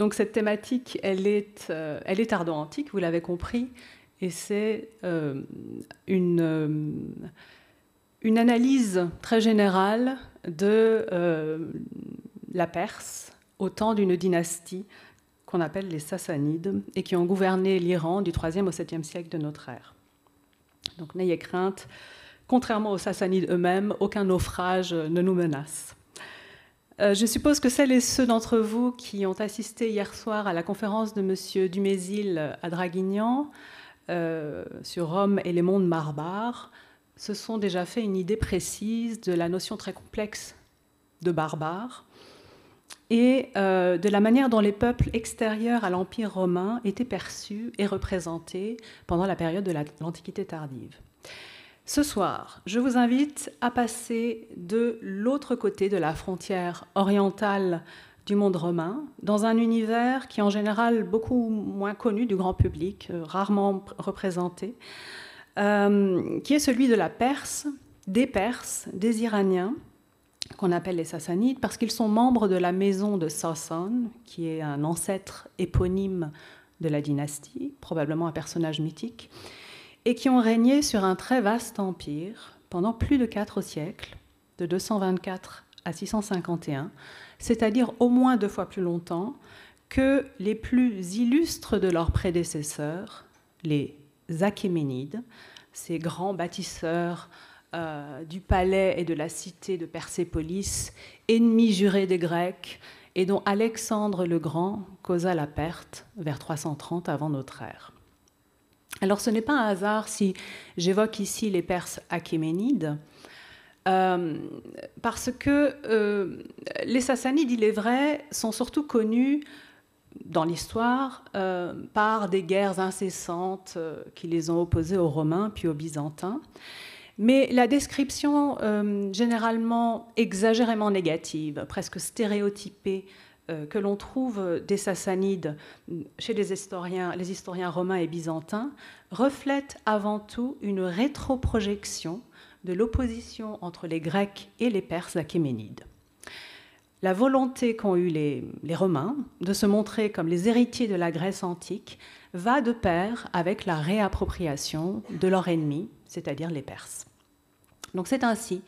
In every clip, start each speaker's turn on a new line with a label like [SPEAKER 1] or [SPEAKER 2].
[SPEAKER 1] Donc cette thématique, elle est, euh, antique vous l'avez compris, et c'est euh, une, euh, une analyse très générale de euh, la Perse au temps d'une dynastie qu'on appelle les Sassanides et qui ont gouverné l'Iran du 3e au 7e siècle de notre ère. Donc n'ayez crainte, contrairement aux Sassanides eux-mêmes, aucun naufrage ne nous menace. Euh, je suppose que celles et ceux d'entre vous qui ont assisté hier soir à la conférence de M. Dumézil à Draguignan euh, sur Rome et les mondes barbares se sont déjà fait une idée précise de la notion très complexe de barbare et euh, de la manière dont les peuples extérieurs à l'Empire romain étaient perçus et représentés pendant la période de l'Antiquité tardive. Ce soir, je vous invite à passer de l'autre côté de la frontière orientale du monde romain, dans un univers qui est en général beaucoup moins connu du grand public, euh, rarement représenté, euh, qui est celui de la Perse, des Perses, des Iraniens, qu'on appelle les Sassanides, parce qu'ils sont membres de la maison de Sassan, qui est un ancêtre éponyme de la dynastie, probablement un personnage mythique et qui ont régné sur un très vaste empire pendant plus de quatre siècles, de 224 à 651, c'est-à-dire au moins deux fois plus longtemps que les plus illustres de leurs prédécesseurs, les Achéménides, ces grands bâtisseurs euh, du palais et de la cité de Persépolis, ennemis jurés des Grecs, et dont Alexandre le Grand causa la perte vers 330 avant notre ère. Alors ce n'est pas un hasard si j'évoque ici les Perses achéménides, euh, parce que euh, les Sassanides, il est vrai, sont surtout connus dans l'histoire euh, par des guerres incessantes qui les ont opposés aux Romains puis aux Byzantins. Mais la description généralement exagérément négative, presque stéréotypée euh, que l'on trouve des Sassanides chez les historiens, les historiens romains et byzantins reflète avant tout une rétroprojection de l'opposition entre les Grecs et les Perses achéménides. La volonté qu'ont eue les, les Romains de se montrer comme les héritiers de la Grèce antique va de pair avec la réappropriation de leur ennemi, c'est-à-dire les Perses. Donc c'est ainsi,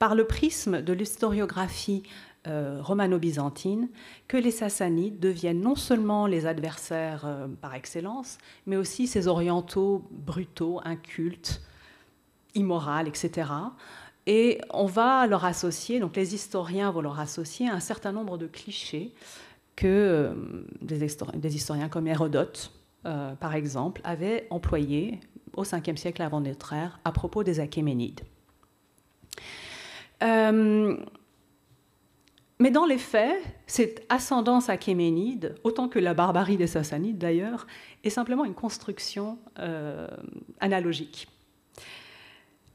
[SPEAKER 1] par le prisme de l'historiographie euh, romano-byzantine que les Sassanides deviennent non seulement les adversaires euh, par excellence, mais aussi ces orientaux brutaux, incultes, immoraux, etc. Et on va leur associer, donc les historiens vont leur associer un certain nombre de clichés que euh, des, historiens, des, historiens comme Hérodote, par exemple, avaient employés au 5e siècle avant notre ère à propos des Achéménides. Mais dans les faits, cette ascendance achéménide, autant que la barbarie des Sassanides d'ailleurs, est simplement une construction euh, analogique.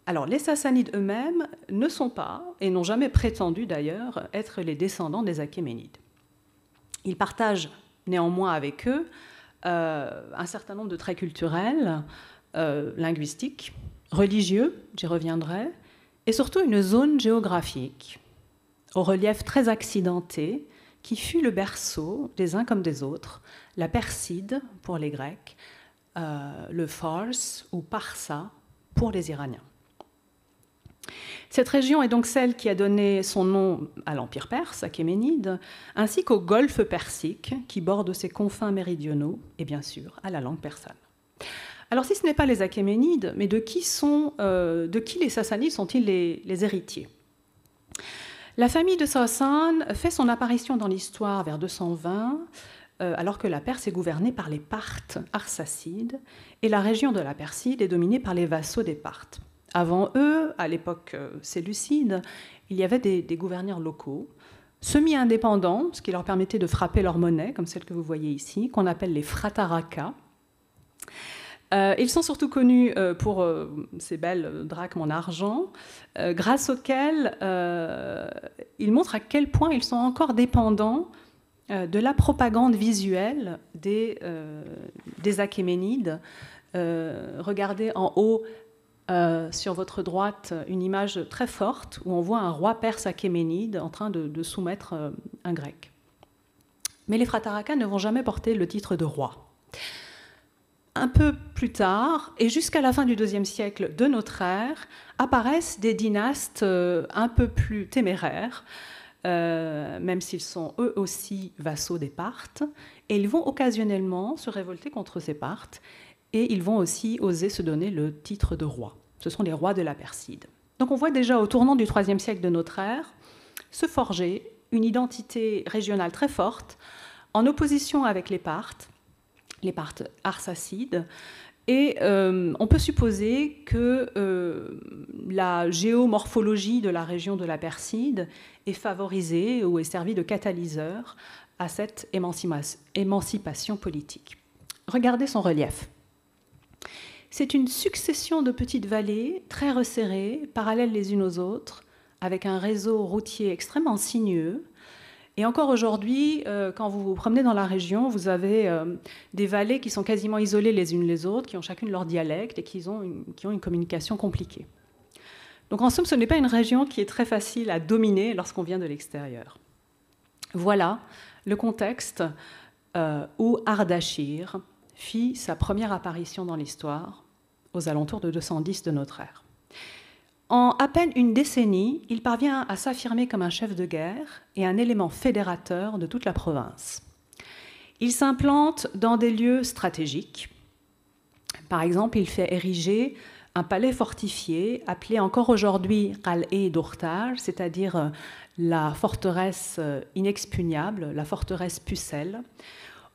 [SPEAKER 1] Alors, les Sassanides eux-mêmes ne sont pas, et n'ont jamais prétendu d'ailleurs, être les descendants des Achéménides. Ils partagent néanmoins avec eux euh, un certain nombre de traits culturels, euh, linguistiques, religieux, j'y reviendrai, et surtout une zone géographique au relief très accidenté, qui fut le berceau des uns comme des autres, la Perside pour les Grecs, euh, le Fars ou Parsa pour les Iraniens. Cette région est donc celle qui a donné son nom à l'Empire perse, achéménide, ainsi qu'au golfe persique qui borde ses confins méridionaux et bien sûr à la langue persane. Alors si ce n'est pas les achéménides, mais euh, de qui, les sassanides sont-ils les héritiers la famille de Sassan fait son apparition dans l'histoire vers 220, euh, alors que la Perse est gouvernée par les Parthes arsacides, et la région de la Perside est dominée par les vassaux des Parthes. Avant eux, à l'époque euh, séleucide, il y avait des, gouverneurs locaux, semi-indépendants, ce qui leur permettait de frapper leur monnaie, comme celle que vous voyez ici, qu'on appelle les frataraka. Euh, ils sont surtout connus euh, pour euh, ces belles drachmes en argent, grâce auxquelles ils montrent à quel point ils sont encore dépendants de la propagande visuelle des, des Achéménides. regardez en haut sur votre droite une image très forte où on voit un roi perse achéménide en train de, soumettre un grec. Mais les Frataraka ne vont jamais porter le titre de roi un peu plus tard et jusqu'à la fin du deuxième siècle de notre ère, apparaissent des dynastes euh, un peu plus téméraires, euh, même s'ils sont eux aussi vassaux des Parthes, et ils vont occasionnellement se révolter contre ces Parthes, et ils vont aussi oser se donner le titre de roi. Ce sont les rois de la Perside. Donc on voit déjà au tournant du IIIe siècle de notre ère se forger une identité régionale très forte, en opposition avec les Parthes, les arsacides. Et euh, on peut supposer que euh, la géomorphologie de la région de la Perside est favorisée ou est servie de catalyseur à cette émancipation politique. Regardez son relief. C'est une succession de petites vallées très resserrées, parallèles les unes aux autres, avec un réseau routier extrêmement sinueux, et encore aujourd'hui, euh, quand vous vous promenez dans la région, vous avez euh, des vallées qui sont quasiment isolées les unes les autres, qui ont chacune leur dialecte et qui ont une, communication compliquée. Donc en somme, ce n'est pas une région qui est très facile à dominer lorsqu'on vient de l'extérieur. Voilà le contexte euh, où Ardashir fit sa première apparition dans l'histoire aux alentours de 210 de notre ère. En à peine une décennie, il parvient à s'affirmer comme un chef de guerre et un élément fédérateur de toute la province. Il s'implante dans des lieux stratégiques. Par exemple, il fait ériger un palais fortifié appelé encore aujourd'hui Qal'e d'Ortage, c'est-à-dire euh, la forteresse euh, inexpugnable, la forteresse Pucelle,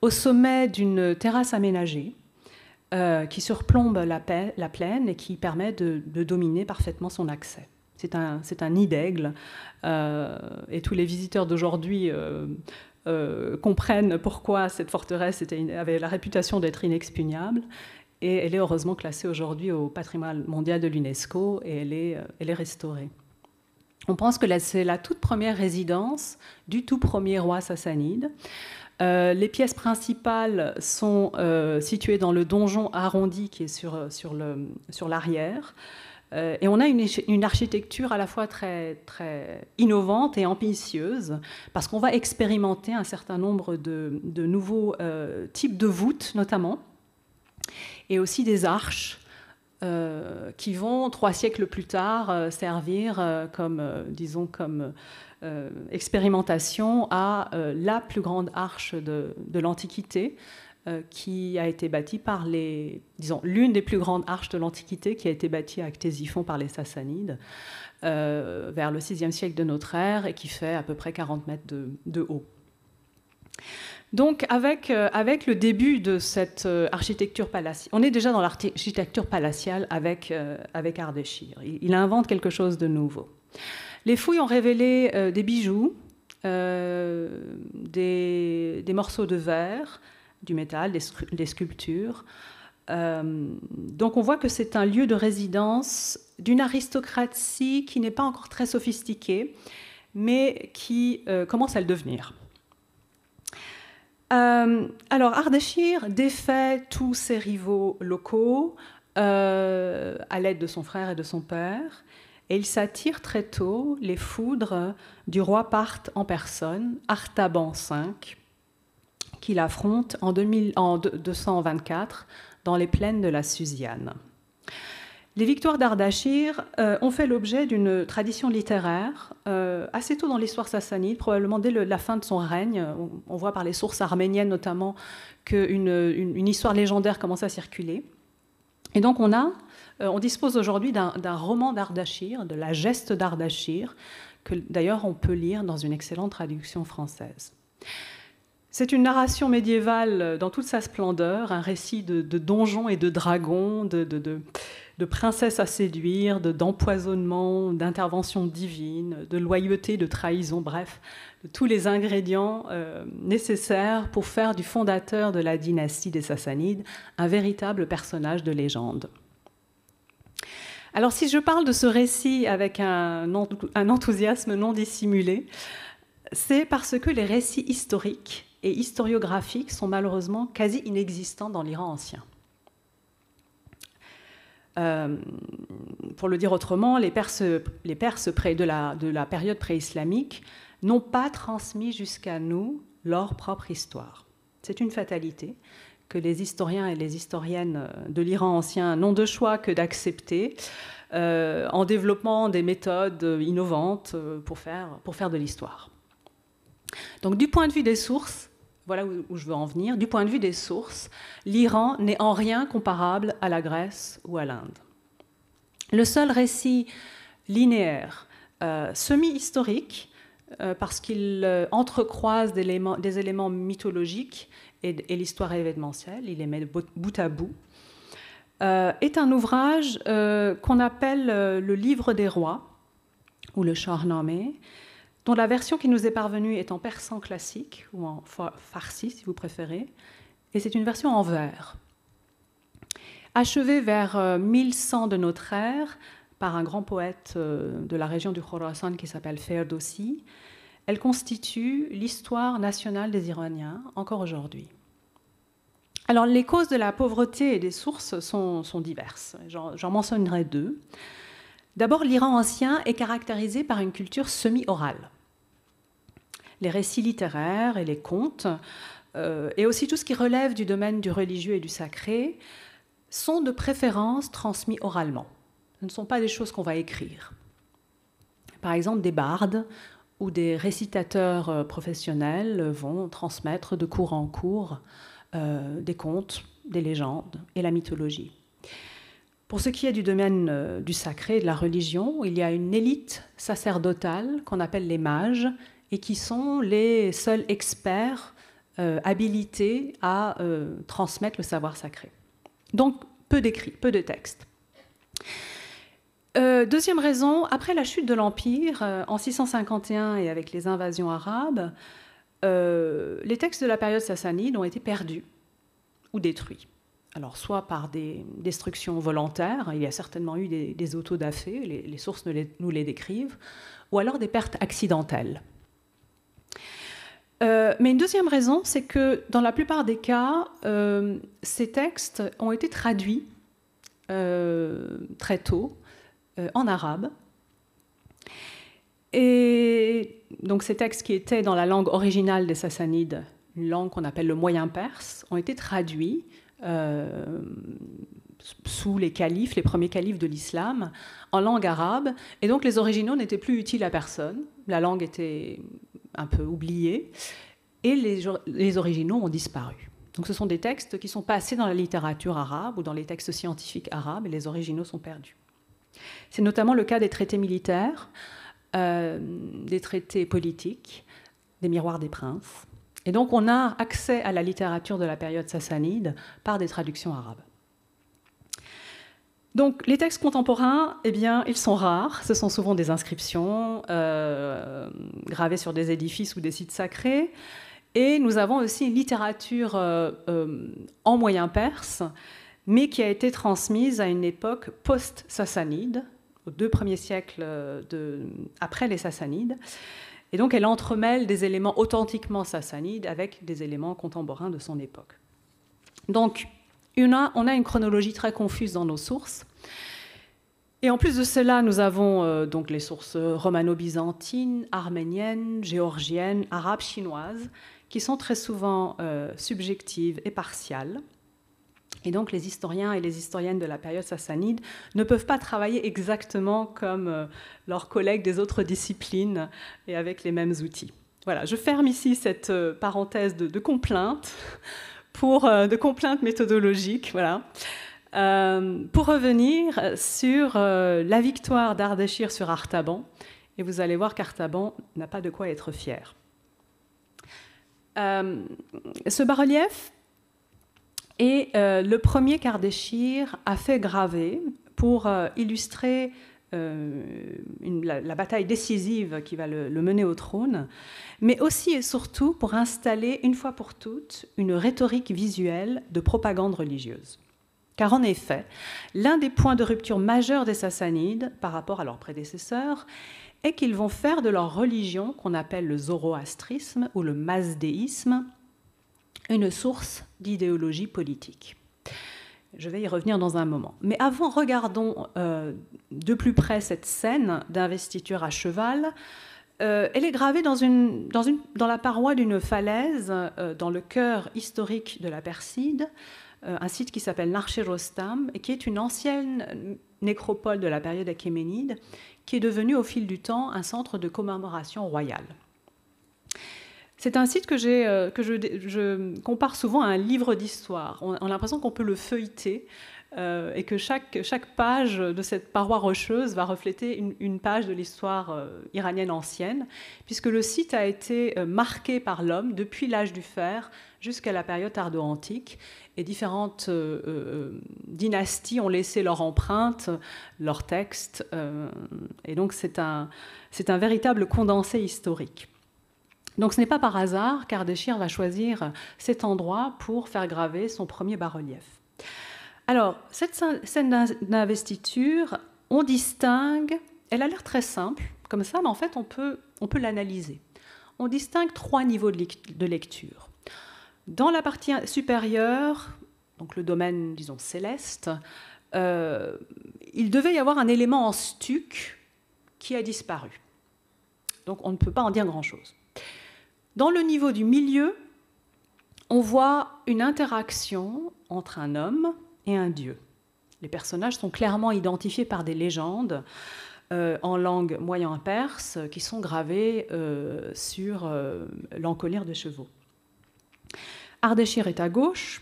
[SPEAKER 1] au sommet d'une terrasse aménagée euh, qui surplombe la, la, plaine et qui permet de, dominer parfaitement son accès. C'est un, un, nid d'aigle euh, et tous les visiteurs d'aujourd'hui euh, comprennent pourquoi cette forteresse avait la réputation d'être inexpugnable et elle est heureusement classée aujourd'hui au patrimoine mondial de l'UNESCO et elle elle est restaurée. On pense que c'est la toute première résidence du tout premier roi sassanide. Euh, les pièces principales sont euh, situées dans le donjon arrondi qui est sur, euh, sur l'arrière. Sur euh, et on a une, une, architecture à la fois très, très innovante et ambitieuse, parce qu'on va expérimenter un certain nombre de, de nouveaux types de voûtes, notamment, et aussi des arches. qui vont, trois siècles plus tard, servir comme, disons, comme euh, expérimentation à euh, la plus grande arche de, l'Antiquité euh, qui a été bâtie par les, disons, l'une des plus grandes arches de l'Antiquité qui a été bâtie à Actésiphon par les Sassanides vers le 6 siècle de notre ère et qui fait à peu près 40 mètres de, haut. Donc avec, avec, le début de cette architecture palatiale, on est déjà dans l'architecture palatiale avec, avec Ardeshir. il, invente quelque chose de nouveau. Les fouilles ont révélé euh, des bijoux, euh, des, morceaux de verre, du métal, des, sculptures. Euh, donc on voit que c'est un lieu de résidence d'une aristocratie qui n'est pas encore très sophistiquée, mais qui commence à le devenir. alors Ardeshir défait tous ses rivaux locaux à l'aide de son frère et de son père et il s'attire très tôt les foudres du roi Parth en personne, Artaban V, qu'il affronte en, 224 dans les plaines de la Susiane. Les victoires d'Ardachir euh, ont fait l'objet d'une tradition littéraire euh, assez tôt dans l'histoire sassanide, probablement dès la fin de son règne. On, voit par les sources arméniennes notamment qu'une une histoire légendaire commence à circuler. Et donc on a euh, on dispose aujourd'hui d'un roman d'Ardachir, de la geste d'Ardachir, que d'ailleurs on peut lire dans une excellente traduction française. C'est une narration médiévale dans toute sa splendeur, un récit de, donjons et de dragons, de, princesses à séduire, d'empoisonnement, d'intervention divine, de loyauté, de trahison, bref, de tous les ingrédients euh, nécessaires pour faire du fondateur de la dynastie des Sassanides un véritable personnage de légende. Alors si je parle de ce récit avec un, enthousiasme non dissimulé, c'est parce que les récits historiques et historiographiques sont malheureusement quasi inexistants dans l'Iran ancien. Euh, pour le dire autrement, les Perses, près de la, de la période pré-islamique n'ont pas transmis jusqu'à nous leur propre histoire. C'est une fatalité que les historiens et les historiennes de l'Iran ancien n'ont de choix que d'accepter, euh, en développant des méthodes innovantes euh, pour faire, de l'histoire. Donc du point de vue des sources, voilà où, je veux en venir, du point de vue des sources, l'Iran n'est en rien comparable à la Grèce ou à l'Inde. Le seul récit linéaire, euh, semi-historique, parce qu'il entrecroise des éléments mythologiques et, l'histoire événementielle, il les met bout à bout, euh, est un ouvrage euh, qu'on appelle euh, le Livre des rois ou le Shahnameh, dont la version qui nous est parvenue est en persan classique ou en farsi si vous préférez, et c'est une version en vers. Achevée vers 1100 de notre ère par un grand poète de la région du Khorasan qui s'appelle Ferdowsi, elle constitue l'histoire nationale des Iraniens encore aujourd'hui. Alors, les causes de la pauvreté et des sources sont, diverses. J'en mentionnerai deux. D'abord, l'Iran ancien est caractérisé par une culture semi-orale. Les récits littéraires et les contes, euh, et aussi tout ce qui relève du domaine du religieux et du sacré, sont de préférence transmis oralement. Ce ne sont pas des choses qu'on va écrire. Par exemple, des bardes ou des récitateurs euh, professionnels vont transmettre de cours en cours euh, des contes, des légendes et la mythologie. Pour ce qui est du domaine euh, du sacré de la religion, il y a une élite sacerdotale qu'on appelle les mages et qui sont les seuls experts euh, habilités à transmettre le savoir sacré. Donc peu d'écrits, peu de textes. deuxième raison, après la chute de l'Empire en 651 et avec les invasions arabes, euh, les textes de la période sassanide ont été perdus ou détruits. Alors, soit par des destructions volontaires, il y a certainement eu des, autodafés, les, sources nous les, décrivent, ou alors des pertes accidentelles. Euh, mais une deuxième raison, c'est que dans la plupart des cas, euh, ces textes ont été traduits très tôt en arabe. Et donc ces textes qui étaient dans la langue originale des Sassanides, une langue qu'on appelle le moyen perse, ont été traduits euh, sous les califes, les premiers califes de l'islam, en langue arabe. Et donc les originaux n'étaient plus utiles à personne. La langue était un peu oubliée. Et les, les originaux ont disparu. Donc ce sont des textes qui sont passés dans la littérature arabe ou dans les textes scientifiques arabes et les originaux sont perdus. C'est notamment le cas des traités militaires. Euh, des traités politiques, des miroirs des princes. Et donc on a accès à la littérature de la période sassanide par des traductions arabes. Donc les textes contemporains, eh bien, ils sont rares. Ce sont souvent des inscriptions euh, gravées sur des édifices ou des sites sacrés. Et nous avons aussi une littérature euh, en moyen perse, mais qui a été transmise à une époque post-sassanide, deux premiers siècles euh, après les Sassanides. Et donc elle entremêle des éléments authentiquement sassanides avec des éléments contemporains de son époque. Donc on a une chronologie très confuse dans nos sources. Et en plus de cela, nous avons euh, donc les sources romano-byzantines, arméniennes, géorgiennes, arabes, chinoises, qui sont très souvent euh, subjectives et partiales. Et donc les historiens et les historiennes de la période sassanide ne peuvent pas travailler exactement comme euh, leurs collègues des autres disciplines et avec les mêmes outils. Voilà, je ferme ici cette euh, parenthèse de, complainte pour euh, de complaintes méthodologique Voilà. pour revenir sur la victoire d'Ardéchir sur Artaban, et vous allez voir qu'Artaban n'a pas de quoi être fier. ce bas-relief et euh, le premier Kardeshir a fait graver, pour euh, illustrer euh, la, bataille décisive qui va le, mener au trône, mais aussi et surtout pour installer une fois pour toutes une rhétorique visuelle de propagande religieuse. Car en effet, l'un des points de rupture majeurs des Sassanides par rapport à leurs prédécesseurs est qu'ils vont faire de leur religion, qu'on appelle le zoroastrisme ou le mazdéisme, une source d'idéologie politique. Je vais y revenir dans un moment. Mais avant, regardons euh, de plus près cette scène d'investiture à cheval. Euh, elle est gravée dans, la paroi d'une falaise, euh, dans le cœur historique de la Perside, un site qui s'appelle Narcherostam, et qui est une ancienne nécropole de la période achéménide, qui est devenue au fil du temps un centre de commémoration royale. C'est un site que, euh, que je, compare souvent à un livre d'histoire. On, a l'impression qu'on peut le feuilleter euh, et que chaque, chaque, page de cette paroi rocheuse va refléter une, page de l'histoire euh, iranienne ancienne, puisque le site a été marqué par l'homme depuis l'âge du fer jusqu'à la période ardo antique Et différentes dynasties ont laissé leur empreinte, leurs textes. et donc c'est un, un véritable condensé historique. Donc ce n'est pas par hasard qu'Ardeshir va choisir cet endroit pour faire graver son premier bas-relief. Alors, cette scène d'investiture, on distingue, elle a l'air très simple, comme ça, mais en fait, on peut, on peut l'analyser. On distingue trois niveaux de lecture. Dans la partie supérieure, donc le domaine, disons, céleste, euh, il devait y avoir un élément en stuc qui a disparu. Donc on ne peut pas en dire grand-chose. Dans le niveau du milieu, on voit une interaction entre un homme et un dieu. Les personnages sont clairement identifiés par des légendes euh, en langue moyen-perse qui sont gravées euh, sur euh, de chevaux. Ardeshir est à gauche,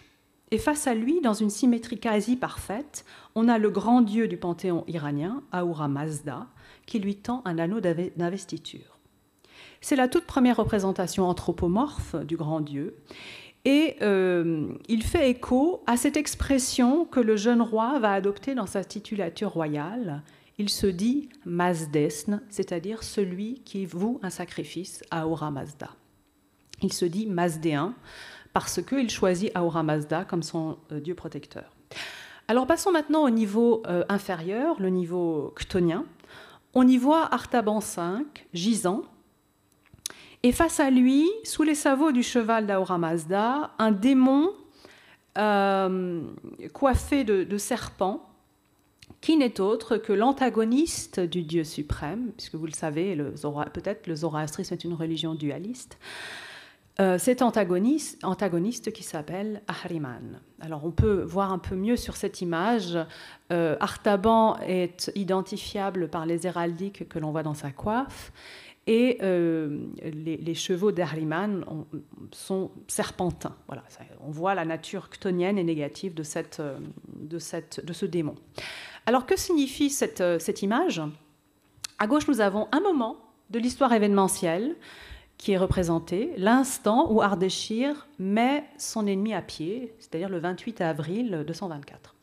[SPEAKER 1] et face à lui, dans une symétrie quasi parfaite, on a le grand dieu du panthéon iranien, Ahura Mazda, qui lui tend un anneau d'investiture. C'est la toute première représentation anthropomorphe du grand Dieu. Et euh, il fait écho à cette expression que le jeune roi va adopter dans sa titulature royale. Il se dit Mazdesn, c'est-à-dire celui qui voue un sacrifice à Aura Mazda. Il se dit Mazdéen parce qu'il choisit Aura Mazda comme son euh, dieu protecteur. Alors passons maintenant au niveau euh, inférieur, le niveau chthonien. On y voit Artaban V, gisant, et face à lui, sous les savots du cheval d'Aura un démon euh, coiffé de, serpents, qui n'est autre que l'antagoniste du Dieu suprême, puisque vous le savez, peut-être le zoroastrisme est une religion dualiste. Euh, cet antagoniste, qui s'appelle Ahriman. Alors on peut voir un peu mieux sur cette image. Euh, Artaban est identifiable par les héraldiques que l'on voit dans sa coiffe. Et euh, les, chevaux d'Arliman sont serpentins. Voilà, on voit la nature ctonienne et négative de, euh, de, ce démon. Alors que signifie cette, euh, cette image À gauche, nous avons un moment de l'histoire événementielle qui est représenté, l'instant où Ardeshir met son ennemi à pied, c'est-à-dire le 28 avril 224.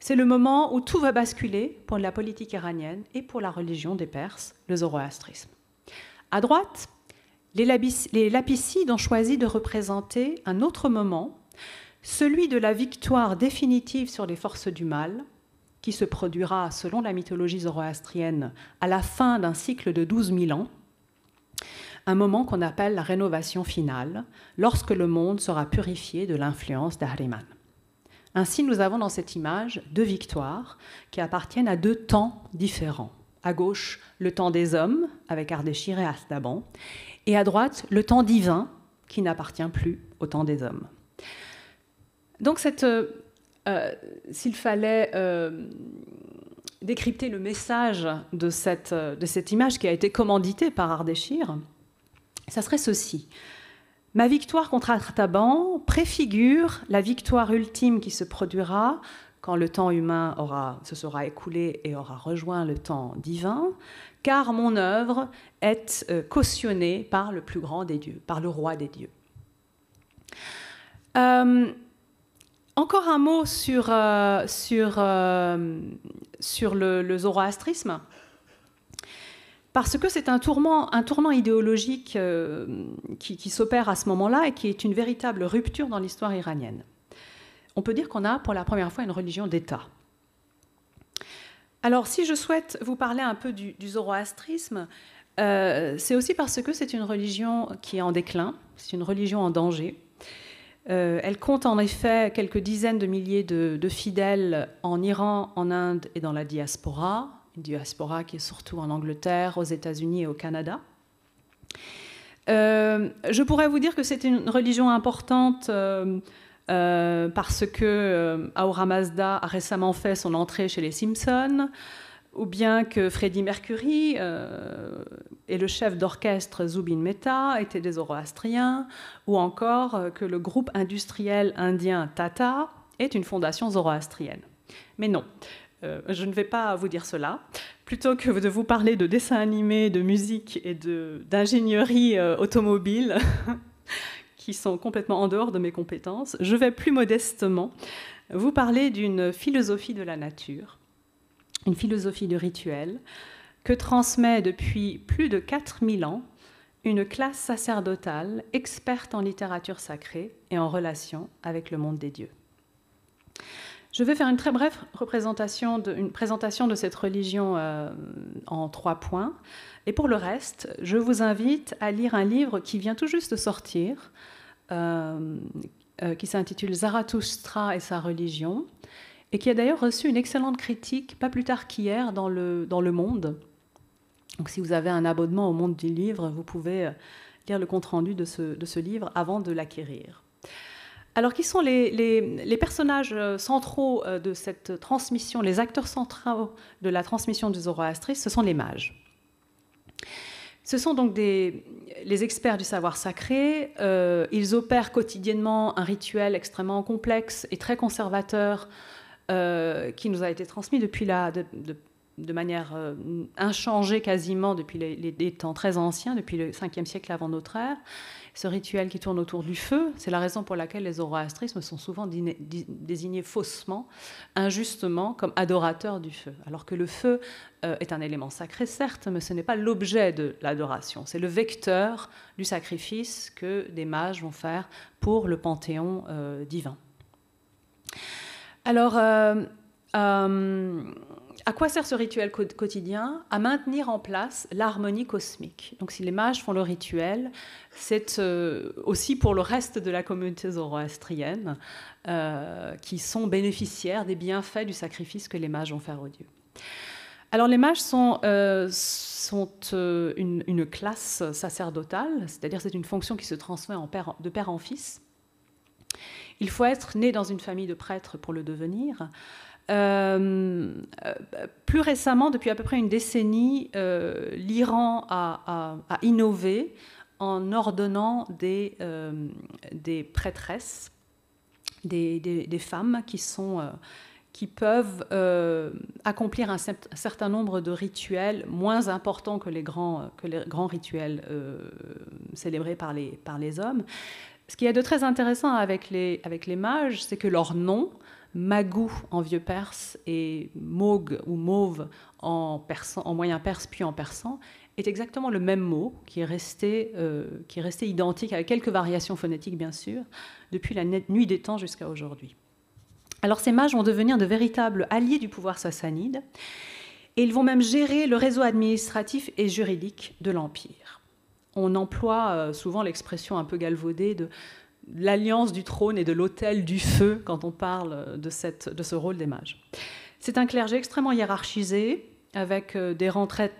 [SPEAKER 1] C'est le moment où tout va basculer pour la politique iranienne et pour la religion des Perses, le zoroastrisme. À droite, les, lapisides lapicides ont choisi de représenter un autre moment, celui de la victoire définitive sur les forces du mal, qui se produira, selon la mythologie zoroastrienne, à la fin d'un cycle de 12 000 ans, un moment qu'on appelle la rénovation finale, lorsque le monde sera purifié de l'influence d'Ahriman. Ainsi, nous avons dans cette image deux victoires qui appartiennent à deux temps différents. À gauche, Le temps des hommes, avec Ardeshir et Astaban. Et à droite, Le temps divin, qui n'appartient plus au temps des hommes. Donc, euh, euh, s'il fallait euh, décrypter le message de cette, image qui a été commanditée par Ardeshir, ça serait ceci. Ma victoire contre Astaban préfigure la victoire ultime qui se produira quand le temps humain aura, se sera écoulé et aura rejoint le temps divin, car mon œuvre est euh, cautionnée par le plus grand des dieux, par le roi des dieux. Euh, encore un mot sur, euh, sur, sur le, zoroastrisme, parce que c'est un, tourment, un tournant idéologique qui s'opère à ce moment-là et qui est une véritable rupture dans l'histoire iranienne on peut dire qu'on a pour la première fois une religion d'État. Alors si je souhaite vous parler un peu du, zoroastrisme, euh, c'est aussi parce que c'est une religion qui est en déclin, c'est une religion en danger. Euh, elle compte en effet quelques dizaines de milliers de, fidèles en Iran, en Inde et dans la diaspora, une diaspora qui est surtout en Angleterre, aux États-Unis et au Canada. Euh, je pourrais vous dire que c'est une religion importante euh, parce que euh, Aura Mazda a récemment fait son entrée chez les Simpsons, ou bien que Freddie Mercury euh, et le chef d'orchestre Zubin Mehta étaient des zoroastriens, ou encore que le groupe industriel indien Tata est une fondation zoroastrienne. Mais non, je ne vais pas vous dire cela. Plutôt que de vous parler de dessins animés, de musique et d'ingénierie automobile, qui sont complètement en dehors de mes compétences, je vais plus modestement vous parler d'une philosophie de la nature, une philosophie de rituel, que transmet depuis plus de 4000 ans une classe sacerdotale experte en littérature sacrée et en relation avec le monde des dieux. Je vais faire une très brève présentation de cette religion euh, en trois points. Et pour le reste, je vous invite à lire un livre qui vient tout juste de sortir, euh, euh, qui s'intitule Zarathustra et sa religion, et qui a d'ailleurs reçu une excellente critique pas plus tard qu'hier dans le, dans le Monde. Donc si vous avez un abonnement au Monde du livre, vous pouvez euh, lire le compte-rendu de ce, de ce, livre avant de l'acquérir. Alors, qui sont les, les, personnages centraux de cette transmission, les acteurs centraux de la transmission du zoroastrisme Ce sont les mages. Ce sont donc des, les experts du savoir sacré. Euh, ils opèrent quotidiennement un rituel extrêmement complexe et très conservateur euh, qui nous a été transmis depuis la, de, manière euh, inchangée quasiment depuis les, temps très anciens, depuis le 5e siècle avant notre ère ce rituel qui tourne autour du feu. C'est la raison pour laquelle les oroastrismes sont souvent désignés faussement, injustement, comme adorateurs du feu. Alors que le feu euh, est un élément sacré, certes, mais ce n'est pas l'objet de l'adoration. C'est le vecteur du sacrifice que des mages vont faire pour le panthéon euh, divin. Alors. Euh, à quoi sert ce rituel quotidien À maintenir en place l'harmonie cosmique. Donc si les mages font le rituel, c'est euh, aussi pour le reste de la communauté zoroastrienne euh, qui sont bénéficiaires des bienfaits du sacrifice que les mages ont fait aux dieux. Alors les mages sont, euh, une, classe sacerdotale, c'est-à-dire c'est une fonction qui se transmet de père en fils. Il faut être né dans une famille de prêtres pour le devenir. Euh, euh, plus récemment, depuis à peu près une décennie, euh, l'Iran a, innové en ordonnant des, prêtresses, des, femmes qui, sont, qui peuvent accomplir un, certain nombre de rituels moins importants que les grands, que les grands rituels célébrés par les, par les hommes. Ce qu'il y a de très intéressant avec les, avec les mages, c'est que leur nom Magou en vieux perse et Maug ou Mauve en, persan, en moyen perse puis en persan est exactement le même mot qui est resté, euh, qui est resté identique avec quelques variations phonétiques bien sûr depuis la nuit des temps jusqu'à aujourd'hui. Alors ces mages vont devenir de véritables alliés du pouvoir sassanide et ils vont même gérer le réseau administratif et juridique de l'empire. On emploie euh, souvent l'expression un peu galvaudée de l'alliance du trône et de l'autel du feu quand on parle de, ce rôle des mages. C'est un clergé extrêmement hiérarchisé, avec euh, des rangs très,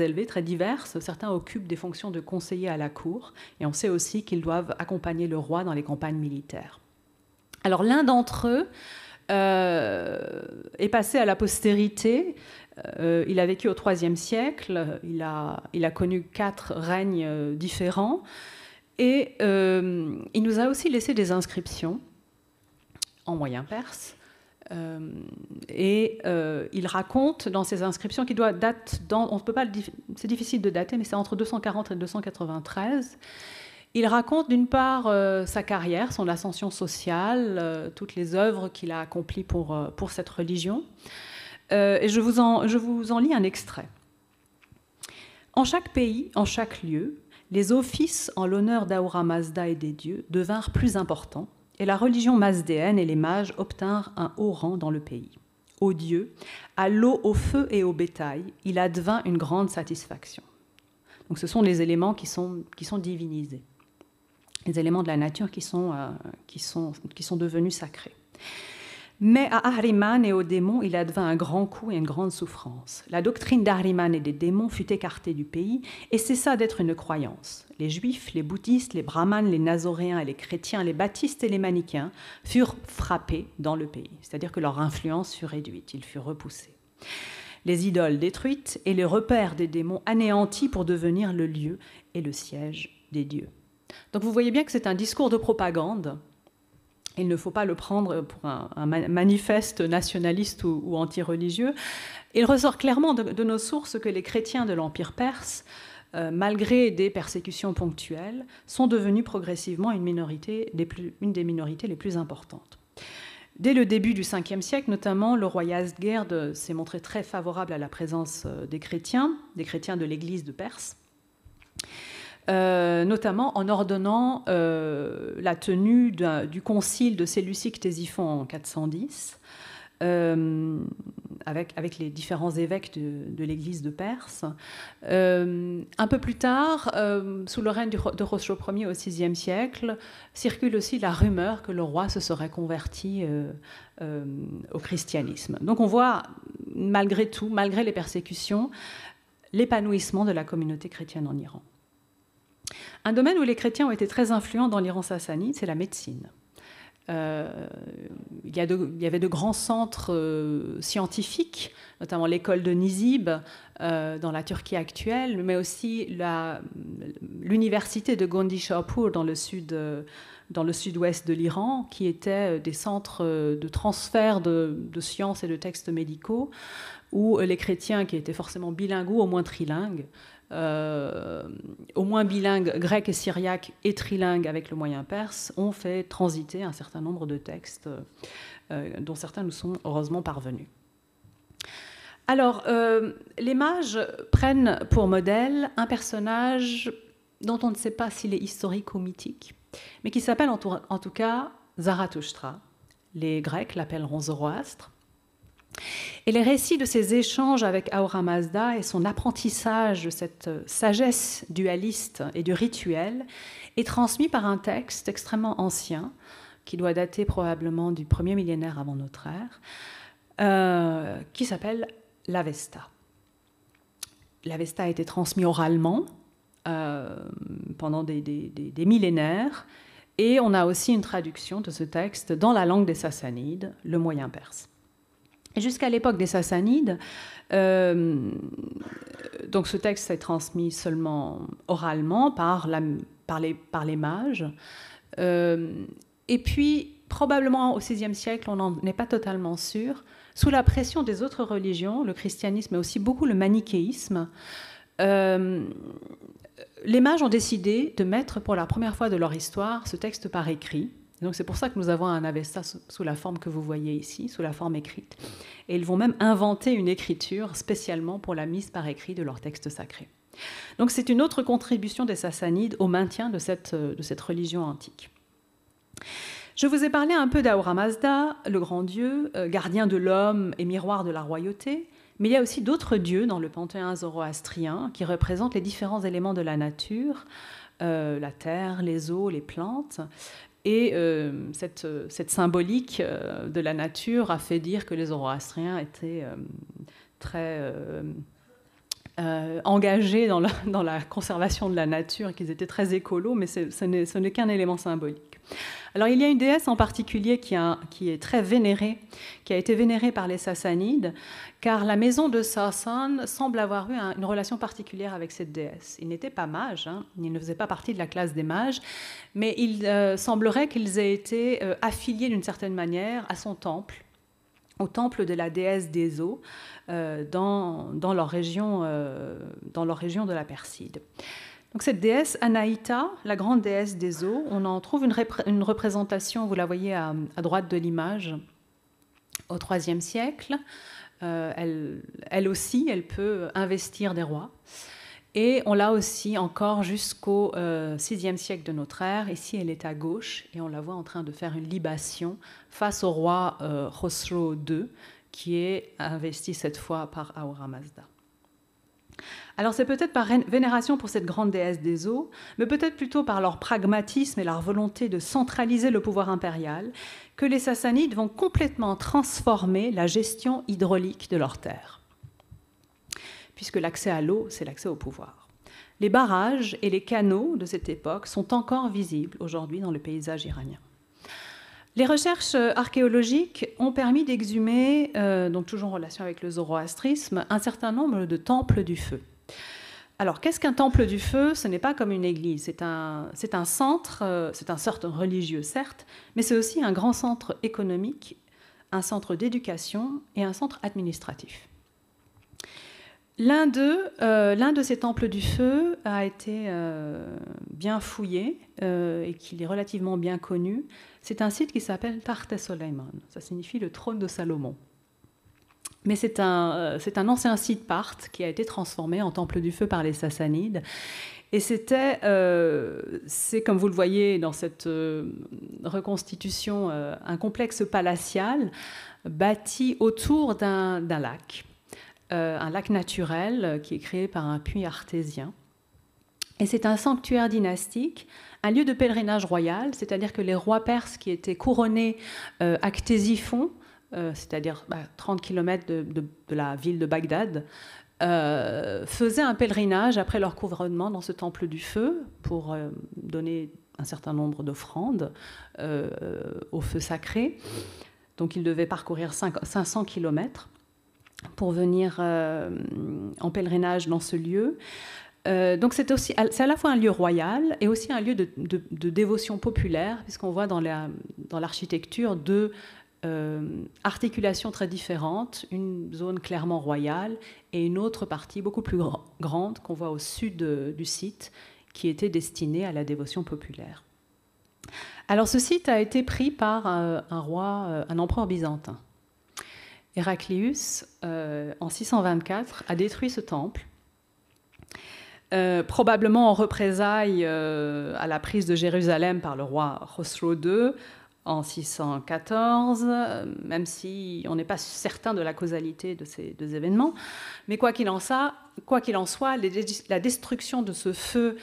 [SPEAKER 1] élevés, très diverses. Certains occupent des fonctions de conseillers à la cour, et on sait aussi qu'ils doivent accompagner le roi dans les campagnes militaires. Alors l'un d'entre eux euh, est passé à la postérité. Euh, il a vécu au IIIe siècle, il il a connu quatre règnes différents. Et euh, il nous a aussi laissé des inscriptions en moyen perse. Euh, et euh, il raconte dans ces inscriptions qui doit date on peut pas c'est difficile de dater, mais c'est entre 240 et 293. Il raconte d'une part sa carrière, son ascension sociale, toutes les œuvres qu'il a accomplies pour, pour cette religion. et je vous, en, je vous en lis un extrait. En chaque pays, en chaque lieu, les offices en l'honneur d'Aura Mazda et des dieux devinrent plus importants et la religion mazdéenne et les mages obtinrent un haut rang dans le pays. Aux dieux, à l'eau, au feu et au bétail, il advint une grande satisfaction. Donc ce sont les éléments qui sont, qui sont divinisés, les éléments de la nature qui sont, euh, qui sont, qui sont devenus sacrés. Mais à Ahriman et aux démons, il advint un grand coup et une grande souffrance. La doctrine d'Ahriman et des démons fut écartée du pays et cessa d'être une croyance. Les juifs, les bouddhistes, les brahmanes, les nazoréens et les chrétiens, les baptistes et les manichéens furent frappés dans le pays, c'est-à-dire que leur influence fut réduite, ils furent repoussés. Les idoles détruites et les repères des démons anéantis pour devenir le lieu et le siège des dieux. Donc vous voyez bien que c'est un discours de propagande il ne faut pas le prendre pour un, manifeste nationaliste ou, anti-religieux. Il ressort clairement de, nos sources que les chrétiens de l'Empire perse, euh, malgré des persécutions ponctuelles, sont devenus progressivement une, minorité des une des minorités les plus importantes. Dès le début du 5 siècle, notamment, le roi Yazdgerd s'est montré très favorable à la présence euh, des chrétiens, des chrétiens de l'église de Perse. Euh, notamment en ordonnant euh, la tenue du concile de séleucie tésiphon en 410, euh, avec, les différents évêques de, l'église de Perse. un peu plus tard, sous le règne du, de Rochot Ier au VIe siècle, circule aussi la rumeur que le roi se serait converti au christianisme. Donc on voit, malgré tout, malgré les persécutions, l'épanouissement de la communauté chrétienne en Iran. Un domaine où les chrétiens ont été très influents dans l'Iran sassanide, c'est la médecine. Euh, il, y avait de grands centres euh, scientifiques, notamment l'école de Nizib euh, dans la Turquie actuelle, mais aussi l'université de Gondishapur dans le sud. dans le sud-ouest de l'Iran, qui étaient des centres de transfert de, sciences et de textes médicaux, où les chrétiens, qui étaient forcément bilingues, au moins trilingues, euh, au moins bilingue, grec et syriaque et trilingue avec le moyen perse, ont fait transiter un certain nombre de textes euh, euh, dont certains nous sont heureusement parvenus. Alors, les mages prennent pour modèle un personnage dont on ne sait pas s'il est historique ou mythique, mais qui s'appelle en, tout cas Zarathustra. Les Grecs l'appelleront Zoroastre, et les récits de ces échanges avec Aura Mazda et son apprentissage de cette euh, sagesse dualiste et du rituel est transmis par un texte extrêmement ancien, qui doit dater probablement du premier millénaire avant notre ère, euh, qui s'appelle l'Avesta. L'Avesta a été transmis oralement euh, pendant des, des millénaires, et on a aussi une traduction de ce texte dans la langue des Sassanides, le moyen perse. Jusqu'à l'époque des Sassanides, euh, donc ce texte s'est transmis seulement oralement par, les, mages. Euh, et puis, probablement au VIe siècle, on n'en est pas totalement sûr, sous la pression des autres religions, le christianisme et aussi beaucoup le manichéisme, euh, les mages ont décidé de mettre pour la première fois de leur histoire ce texte par écrit donc c'est pour ça que nous avons un Avesta sous la forme que vous voyez ici, sous la forme écrite. Et ils vont même inventer une écriture spécialement pour la mise par écrit de leur texte sacré. Donc c'est une autre contribution des Sassanides au maintien de cette, euh, de cette religion antique. Je vous ai parlé un peu d'Aura Mazda, le grand dieu, euh, gardien de l'homme et miroir de la royauté, mais il y a aussi d'autres dieux dans le panthéon zoroastrien qui représentent les différents éléments de la nature, euh, la terre, les eaux, les plantes, et euh, euh, cette, symbolique euh, de la nature a fait dire que les Zoroastriens étaient très engagés dans la, dans la, conservation de la nature, qu'ils étaient très écolos, mais ce n'est qu'un élément symbolique. Alors il y a une déesse en particulier qui, est très vénérée, qui a été vénérée par les Sassanides, car la maison de Sassan semble avoir eu une relation particulière avec cette déesse. Ils n'étaient pas mages, hein, il ne faisaient pas partie de la classe des mages, mais il euh, semblerait qu'ils aient été euh, affiliés d'une certaine manière à son temple au temple de la déesse des eaux euh, dans, leur région, dans leur région de la Perside. Donc cette déesse Anaïta, la grande déesse des eaux, on en trouve une, représentation, vous la voyez à, droite de l'image, au IIIe siècle. Euh, elle, aussi, elle peut investir des rois. Et on l'a aussi encore jusqu'au VIe euh, siècle de notre ère. Ici, elle est à gauche et on la voit en train de faire une libation face au roi euh, Khosrow II, qui est investi cette fois par Ahura Mazda. Alors c'est peut-être par vénération pour cette grande déesse des eaux, mais peut-être plutôt par leur pragmatisme et leur volonté de centraliser le pouvoir impérial, que les Sassanides vont complètement transformer la gestion hydraulique de leurs terres. Puisque l'accès à l'eau, c'est l'accès au pouvoir. Les barrages et les canaux de cette époque sont encore visibles aujourd'hui dans le paysage iranien. Les recherches euh, archéologiques ont permis d'exhumer, euh, donc toujours en relation avec le zoroastrisme, un certain nombre de temples du feu. Alors, qu'est-ce qu'un temple du feu Ce n'est pas comme une église, c'est un, centre, c'est un centre euh, religieux certes, mais c'est aussi un grand centre économique, un centre d'éducation et un centre administratif. l'un de ces temples du feu a été bien fouillé et qu'il est relativement bien connu c'est un site qui s'appelle Tarte Soleiman. Ça signifie le trône de Salomon. Mais euh, c'est un, ancien site parthe qui a été transformé en temple du feu par les Sassanides. Et c'était, euh, c'est comme vous le voyez dans cette euh, reconstitution, un complexe palatial bâti autour d'un lac, un lac naturel qui est créé par un puits artésien. Et c'est un sanctuaire dynastique un lieu de pèlerinage royal, c'est-à-dire que les rois perses qui étaient couronnés euh, à euh, c'est-à-dire 30 bah, km de, la ville de Bagdad, euh, faisaient un pèlerinage après leur couronnement dans ce temple du feu pour donner un certain nombre d'offrandes au feu sacré. Donc ils devaient parcourir 500 km pour venir en pèlerinage dans ce lieu. Euh, donc c'est aussi c'est à la fois un lieu royal et aussi un lieu de, dévotion populaire puisqu'on voit dans l'architecture deux euh, articulations très différentes une zone clairement royale et une autre partie beaucoup plus grande qu'on voit au sud euh, du site qui était destinée à la dévotion populaire. Alors ce site a été pris par un, roi, un empereur byzantin. Héraclius, en 624, a détruit ce temple euh, probablement en représailles euh, à la prise de Jérusalem par le roi Khosrow II en 614, euh, même si on n'est pas certain de la causalité de ces deux événements. Mais quoi qu'il en, en, soit, la destruction de ce feu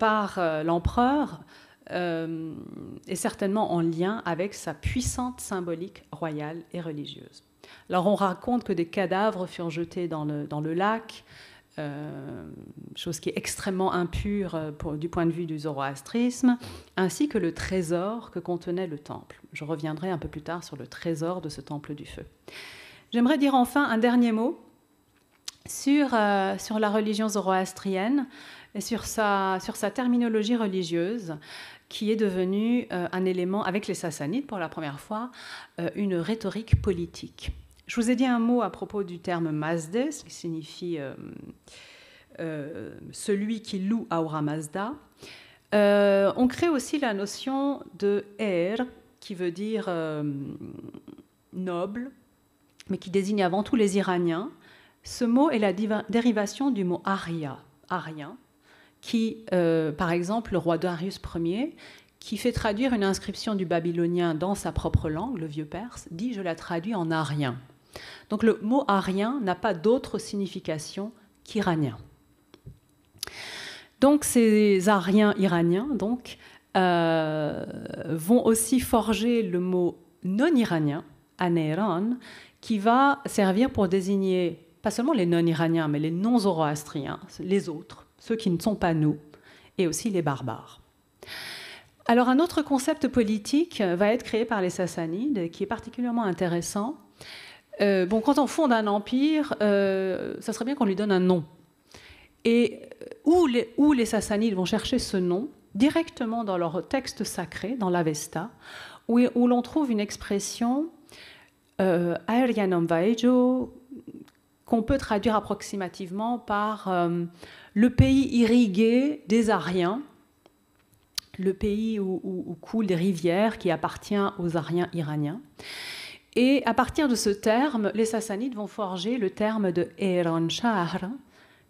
[SPEAKER 1] par l'empereur est certainement en lien avec sa puissante symbolique royale et religieuse. Alors on raconte que des cadavres furent jetés dans le lac, euh, chose qui est extrêmement impure euh, du point de vue du zoroastrisme, ainsi que le trésor que contenait le temple. Je reviendrai un peu plus tard sur le trésor de ce temple du feu. J'aimerais dire enfin un dernier mot sur, euh, la religion zoroastrienne et sur sa, terminologie religieuse qui est devenue un élément, avec les sassanides pour la première fois, une rhétorique politique. Je vous ai dit un mot à propos du terme Mazda, qui signifie euh, euh, celui qui loue Aura Mazda. Euh, on crée aussi la notion de Er, qui veut dire noble, mais qui désigne avant tout les Iraniens. Ce mot est la dérivation du mot aria, arien, qui, par exemple, le roi Darius Ier, qui fait traduire une inscription du babylonien dans sa propre langue, le vieux perse, dit je la traduis en arien. Donc le mot arien n'a pas d'autre signification qu'iranien. Donc ces Ariens iraniens euh, vont aussi forger le mot non-iranien, Aneiran, qui va servir pour désigner pas seulement les non-iraniens, mais les non-zoroastriens, les autres, ceux qui ne sont pas nous, et aussi les barbares. Alors un autre concept politique va être créé par les Sassanides qui est particulièrement intéressant. Euh, bon, quand on fonde un empire, euh, ça serait bien qu'on lui donne un nom. Et où les, Sassanides vont chercher ce nom Directement dans leur texte sacré, dans l'Avesta, où, l'on trouve une expression euh, qu'on peut traduire approximativement par euh, le pays irrigué des Ariens, le pays où, coulent des rivières qui appartient aux Ariens iraniens. Et à partir de ce terme, les Sassanides vont forger le terme de Eranshahar,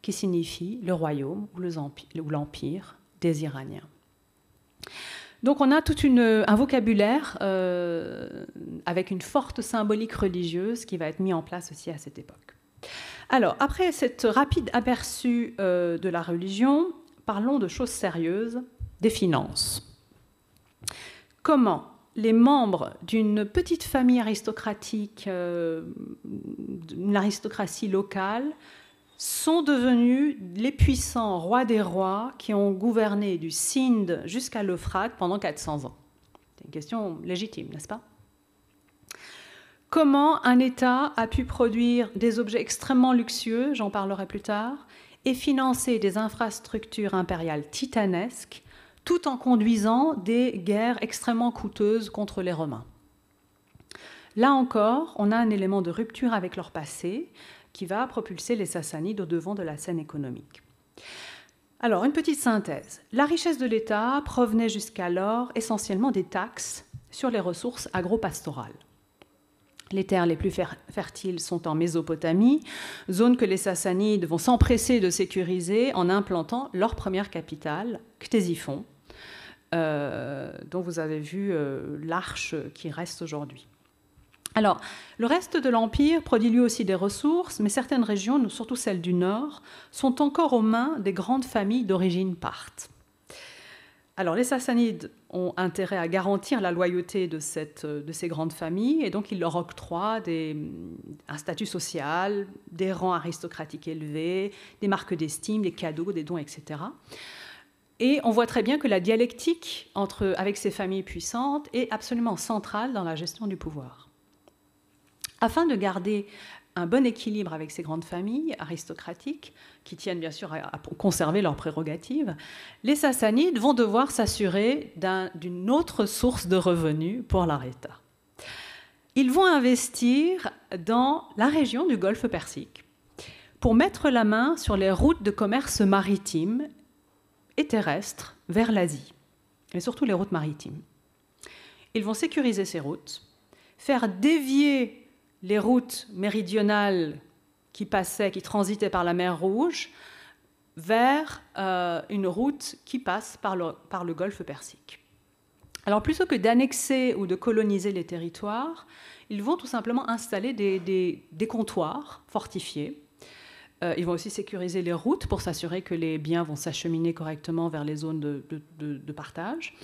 [SPEAKER 1] qui signifie le royaume ou l'empire des Iraniens. Donc on a tout un vocabulaire euh, avec une forte symbolique religieuse qui va être mis en place aussi à cette époque. Alors, après cette rapide aperçu euh, de la religion, parlons de choses sérieuses, des finances. Comment les membres d'une petite famille aristocratique, euh, l'aristocratie locale, sont devenus les puissants rois des rois qui ont gouverné du Sindh jusqu'à l'Euphrate pendant 400 ans. C'est une question légitime, n'est-ce pas Comment un État a pu produire des objets extrêmement luxueux, j'en parlerai plus tard, et financer des infrastructures impériales titanesques tout en conduisant des guerres extrêmement coûteuses contre les Romains. Là encore, on a un élément de rupture avec leur passé qui va propulser les Sassanides au devant de la scène économique. Alors, une petite synthèse. La richesse de l'État provenait jusqu'alors essentiellement des taxes sur les ressources agro-pastorales. Les terres les plus fertiles sont en Mésopotamie, zone que les Sassanides vont s'empresser de sécuriser en implantant leur première capitale, Ctesiphon, euh, dont vous avez vu euh, l'arche qui reste aujourd'hui. Alors, le reste de l'Empire produit lui aussi des ressources, mais certaines régions, surtout celles du Nord, sont encore aux mains des grandes familles d'origine parthe. Alors, les Sassanides ont intérêt à garantir la loyauté de, ces grandes familles, et donc ils leur octroient un statut social, des rangs aristocratiques élevés, des marques d'estime, des cadeaux, des dons, etc. Et on voit très bien que la dialectique entre, avec ces familles puissantes est absolument centrale dans la gestion du pouvoir. Afin de garder un bon équilibre avec ces grandes familles aristocratiques, qui tiennent bien sûr à, conserver leurs prérogatives, les Sassanides vont devoir s'assurer d'une autre source de revenus pour état. Ils vont investir dans la région du Golfe Persique pour mettre la main sur les routes de commerce maritime terrestre terrestres vers l'Asie, et surtout les routes maritimes. Ils vont sécuriser ces routes, faire dévier les routes méridionales qui passaient, qui transitaient par la mer Rouge, vers euh, une route qui passe par le, golfe Persique. Alors plutôt que d'annexer ou de coloniser les territoires, ils vont tout simplement installer des comptoirs fortifiés euh, ils vont aussi sécuriser les routes pour s'assurer que les biens vont s'acheminer correctement vers les zones de, partage.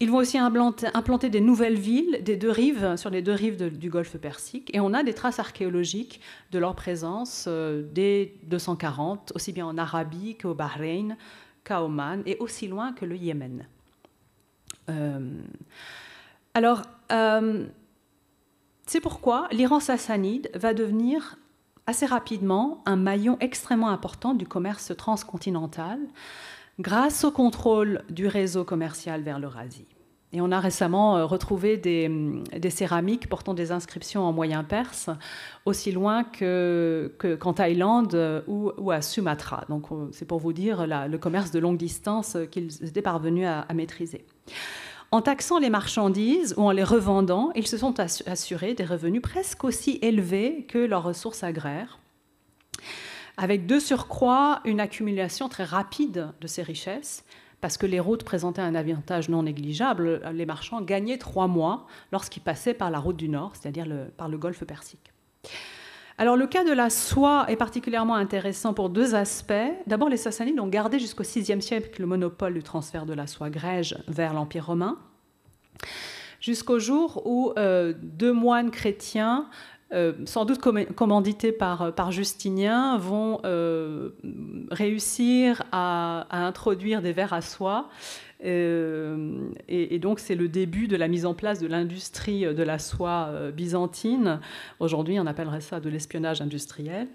[SPEAKER 1] Ils vont aussi implanter, des nouvelles villes des deux rives, sur les deux rives du golfe Persique. Et on a des traces archéologiques de leur présence euh, dès 240, aussi bien en Arabie qu'au Bahreïn, qu'à Oman et aussi loin que le Yémen. Euh, alors, c'est pourquoi l'Iran sassanide va devenir assez rapidement un maillon extrêmement important du commerce transcontinental grâce au contrôle du réseau commercial vers l'Eurasie. Et on a récemment euh, retrouvé mm, des, céramiques portant des inscriptions en moyen perse, aussi loin qu'en que, Thaïlande euh, ou, à Sumatra. Donc c'est pour vous dire le commerce de longue distance euh, qu'ils étaient parvenus à maîtriser. En taxant les marchandises ou en les revendant, ils se sont assurés des revenus presque aussi élevés que leurs ressources agraires, avec de surcroît une accumulation très rapide de ces richesses, parce que les routes présentaient un avantage non négligeable. Les marchands gagnaient trois mois lorsqu'ils passaient par la route du Nord, c'est-à-dire par le golfe Persique. Alors le cas de la soie est particulièrement intéressant pour deux aspects. D'abord, les Sassanides ont gardé jusqu'au VIe siècle le monopole du transfert de la soie grège vers l'Empire romain, jusqu'au jour où euh, deux moines chrétiens euh, sans doute commandités euh, par, Justinien, vont réussir à, introduire des vers à soie euh, et, donc, c'est le début de la mise en place de l'industrie de la soie euh, byzantine. Aujourd'hui, on appellerait ça de l'espionnage industriel.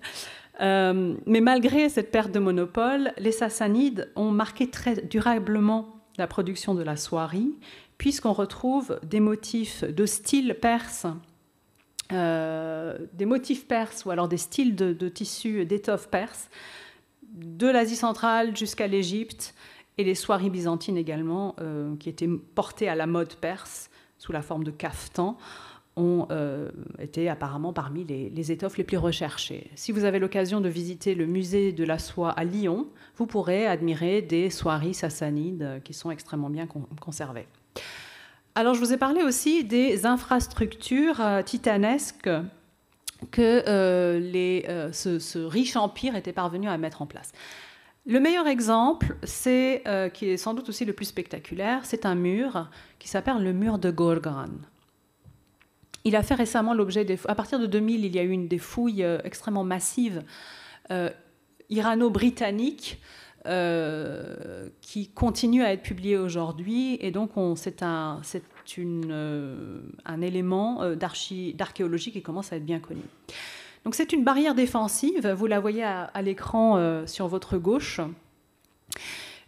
[SPEAKER 1] Euh, mais malgré cette perte de monopole, les Sassanides ont marqué très durablement la production de la soierie, puisqu'on retrouve des motifs de style perse des motifs perses ou alors des styles de, de tissus d'étoffe perse, de l'Asie centrale jusqu'à l'Égypte et les soieries byzantines également, euh, qui étaient portées à la mode perse sous la forme de Caftan, ont euh, été apparemment parmi les, étoffes les plus recherchées. Si vous avez l'occasion de visiter le musée de la soie à Lyon, vous pourrez admirer des soieries sassanides qui sont extrêmement bien conservées. Alors je vous ai parlé aussi des infrastructures euh, titanesques que ce riche empire était parvenu à mettre en place. Le meilleur exemple, euh, qui est sans doute aussi le plus spectaculaire, c'est un mur qui s'appelle le mur de Gorgon. Il a fait récemment l'objet des. À partir de 2000, il y a eu une des fouilles euh, extrêmement massives euh, irano-britanniques qui continue à être publiée aujourd'hui, et donc c'est un, une, un élément d'archéologie qui commence à être bien connu. Donc c'est une barrière défensive, vous la voyez à, l'écran euh, sur votre gauche,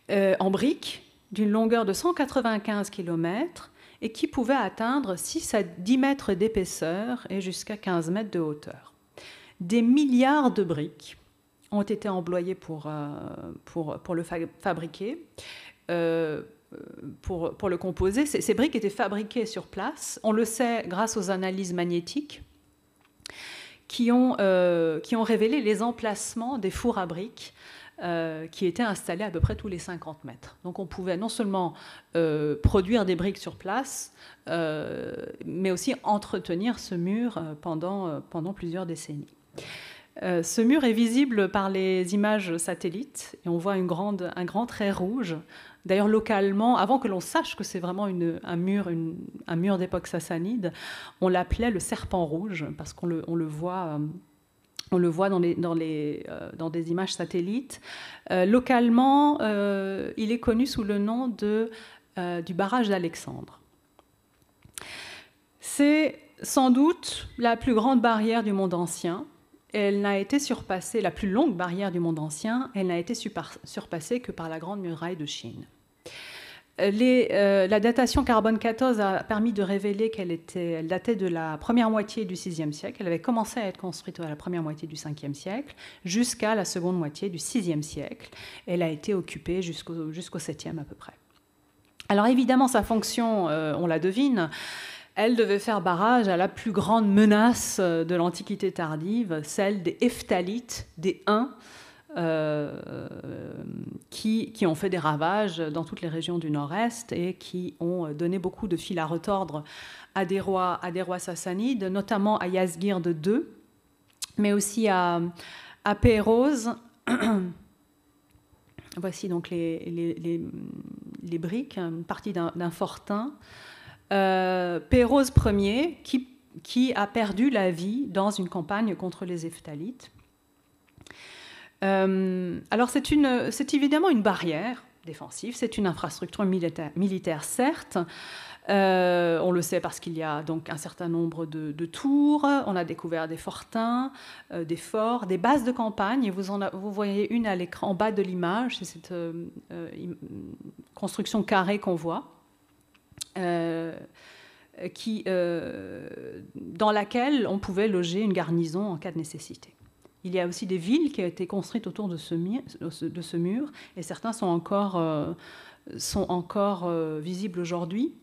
[SPEAKER 1] euh, en briques, d'une longueur de 195 km et qui pouvait atteindre 6 à 10 mètres d'épaisseur et jusqu'à 15 mètres de hauteur. Des milliards de briques ont été employées pour, euh, pour, le fabriquer. Pour, le composer. ces briques étaient fabriquées sur place. On le sait grâce aux analyses magnétiques euh, qui ont, révélé les emplacements des fours à briques. Euh, qui étaient installés à peu près tous les 50 mètres. Donc on pouvait non seulement euh, produire des briques sur place, mais aussi entretenir ce mur pendant, plusieurs décennies. ce mur est visible par les images satellites et on voit un grand trait rouge D'ailleurs, localement, avant que l'on sache que c'est vraiment un mur, un mur d'époque sassanide, on l'appelait le serpent rouge parce qu'on le, voit. Euh, on le voit dans, les, euh, des images satellites. Euh, localement, il est connu sous le nom de, du barrage d'Alexandre. C'est sans doute la plus grande barrière du monde ancien, elle n'a été surpassée, la plus longue barrière du monde ancien, elle n'a été surpassée que par la Grande Muraille de Chine. Euh, euh, la datation carbone 14 a permis de révéler qu'elle était datait de la première moitié du 6 siècle. Elle avait commencé à être construite à la première moitié du 5e siècle jusqu'à la seconde moitié du 6e siècle. Elle a été occupée jusqu'au jusqu'au 7e à peu près. Alors évidemment, sa fonction, euh, on la devine, elle devait faire barrage à la plus grande menace euh, de l'Antiquité tardive, celle des Hephtalites, des Huns, euh, qui, ont fait des ravages dans toutes les régions du nord-est et qui ont donné beaucoup de fil à retordre à des rois, à des rois sassanides, notamment à Yazgirde II, mais aussi à, à Voici donc les, briques, une partie d'un fortin euh, Pérouse Ier, qui, a perdu la vie dans une campagne contre les Ephthalites. Euh, alors c'est évidemment une barrière défensive, c'est une infrastructure militaire, certes. Euh, on le sait parce qu'il y a donc un certain nombre de, tours, on a découvert des fortins, euh, des forts, des bases de campagne. vous, vous voyez une à l'écran en bas de l'image, c'est cette construction carrée qu'on voit. Euh, qui, euh, dans laquelle on pouvait loger une garnison en cas de nécessité. Il y a aussi des villes qui ont été construites autour de ce, mur, de ce mur et certains sont encore, euh, sont encore visibles aujourd'hui.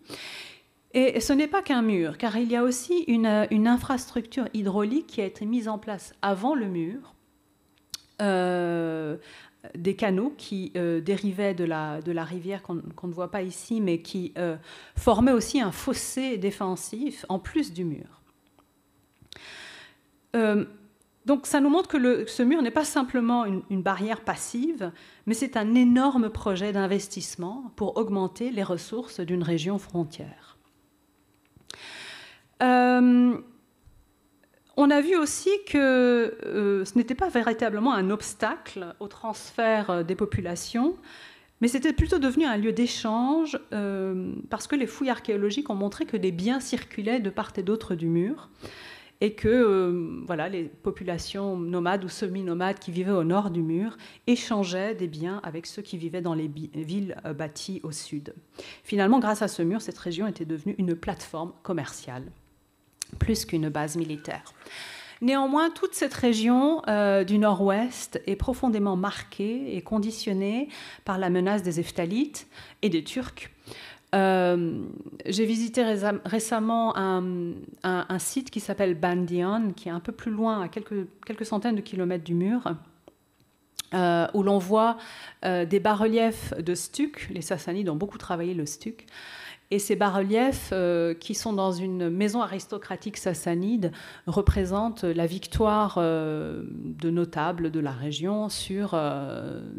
[SPEAKER 1] Et ce n'est pas qu'un mur, car il y a aussi une, infrastructure hydraulique qui a été mise en place avant le mur, euh, des canaux qui euh, dérivaient de la, de la rivière qu'on ne voit pas ici, mais qui euh, formaient aussi un fossé défensif en plus du mur. Euh, donc ça nous montre que ce mur n'est pas simplement une, une, barrière passive, mais c'est un énorme projet d'investissement pour augmenter les ressources d'une région frontière. On a vu aussi que euh, ce n'était pas véritablement un obstacle au transfert euh, des populations, mais c'était plutôt devenu un lieu d'échange euh, parce que les fouilles archéologiques ont montré que des biens circulaient de part et d'autre du mur et que voilà, les populations nomades ou semi-nomades qui vivaient au nord du mur échangeaient des biens avec ceux qui vivaient dans les villes bâties au sud. Finalement, grâce à ce mur, cette région était devenue une plateforme commerciale plus qu'une base militaire. Néanmoins, toute cette région euh, du nord-ouest est profondément marquée et conditionnée par la menace des Eftalites et des Turcs. Euh, j'ai visité récemment un, site qui s'appelle Bandion, qui est un peu plus loin, à quelques centaines de kilomètres du mur, euh, où l'on voit euh, des bas-reliefs de stuc. Les Sassanides ont beaucoup travaillé le stuc. Et ces bas-reliefs, euh, qui sont dans une maison aristocratique sassanide, représentent la victoire de notables de la région sur,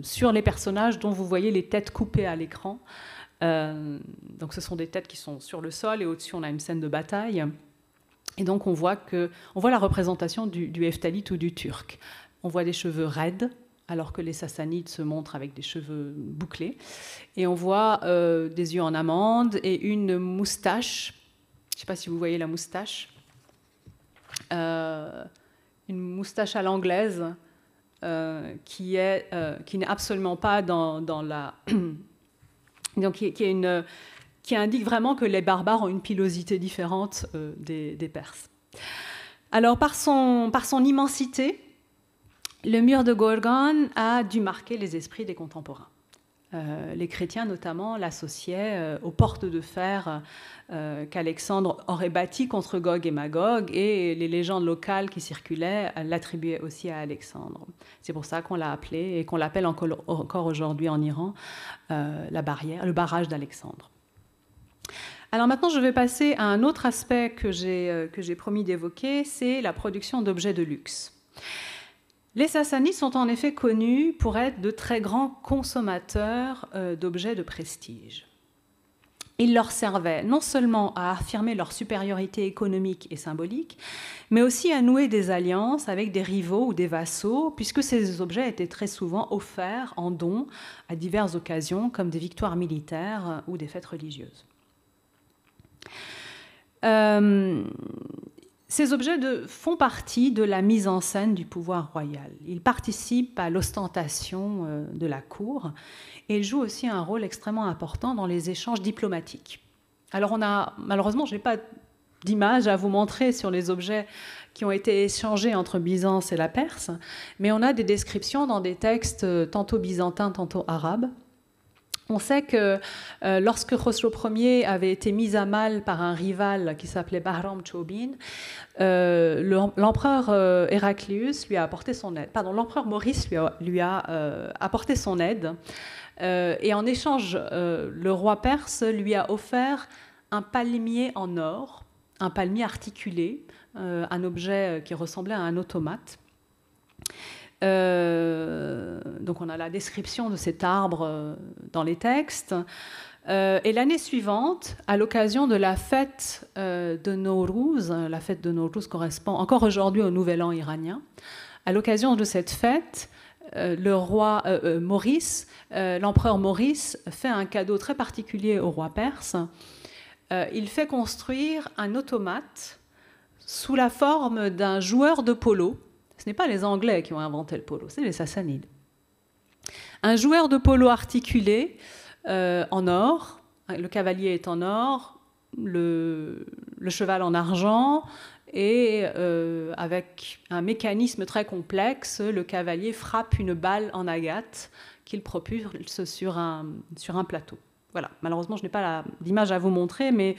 [SPEAKER 1] sur les personnages dont vous voyez les têtes coupées à l'écran. donc ce sont des têtes qui sont sur le sol et au-dessus on a une scène de bataille. Et donc on voit, que, on voit la représentation du, du ou du Turc. On voit des cheveux raides, alors que les Sassanides se montrent avec des cheveux bouclés. Et on voit euh, des yeux en amande et une moustache. Je ne sais pas si vous voyez la moustache. Euh, une moustache à l'anglaise euh, qui qui n'est absolument pas dans, dans la donc qui, est une qui indique vraiment que les barbares ont une pilosité différente des, des, Perses. Alors par son par son immensité, le mur de Gorgon a dû marquer les esprits des contemporains. Euh, les chrétiens notamment l'associaient euh, aux portes de fer euh, qu'Alexandre aurait bâties contre Gog et Magog et les légendes locales qui circulaient l'attribuaient aussi à Alexandre. C'est pour ça qu'on l'a appelé et qu'on l'appelle encore aujourd'hui en Iran la barrière, le barrage d'Alexandre. Alors maintenant, je vais passer à un autre aspect que j'ai promis d'évoquer, c'est la production d'objets de luxe. Les Sassanides sont en effet connus pour être de très grands consommateurs euh, d'objets de prestige. Ils leur servaient non seulement à affirmer leur supériorité économique et symbolique, mais aussi à nouer des alliances avec des rivaux ou des vassaux, puisque ces objets étaient très souvent offerts en don à diverses occasions, comme des victoires militaires ou des fêtes religieuses. Euh, ces objets font partie de la mise en scène du pouvoir royal. Ils participent à l'ostentation euh, de la cour et jouent aussi un rôle extrêmement important dans les échanges diplomatiques. Alors on a malheureusement, je n'ai pas d'image à vous montrer sur les objets qui ont été échangés entre Byzance et la Perse, mais on a des descriptions dans des textes euh, tantôt byzantins, tantôt arabes, on sait que euh, lorsque Khosrow Ier avait été mis à mal par un rival qui s'appelait Bahram Chobin, euh, l'empereur euh, lui a apporté son aide. l'empereur Maurice lui a, lui a apporté son aide. et en échange, le roi perse lui a offert un palmier en or, un palmier articulé, un objet qui ressemblait à un automate. Euh, donc on a la description de cet arbre euh, dans les textes. Euh, et l'année suivante, à l'occasion de la fête de Nowruz, hein, la fête de Nowruz correspond encore aujourd'hui au Nouvel An iranien, à l'occasion de cette fête, le roi Maurice, l'empereur Maurice, fait un cadeau très particulier au roi perse. il fait construire un automate sous la forme d'un joueur de polo ce n'est pas les Anglais qui ont inventé le polo, c'est les Sassanides. Un joueur de polo articulé euh, en or, le cavalier est en or, le, cheval en argent, et euh, avec un mécanisme très complexe, le cavalier frappe une balle en agate qu'il propulse sur un, plateau. Voilà, malheureusement, je n'ai pas l'image à vous montrer, mais,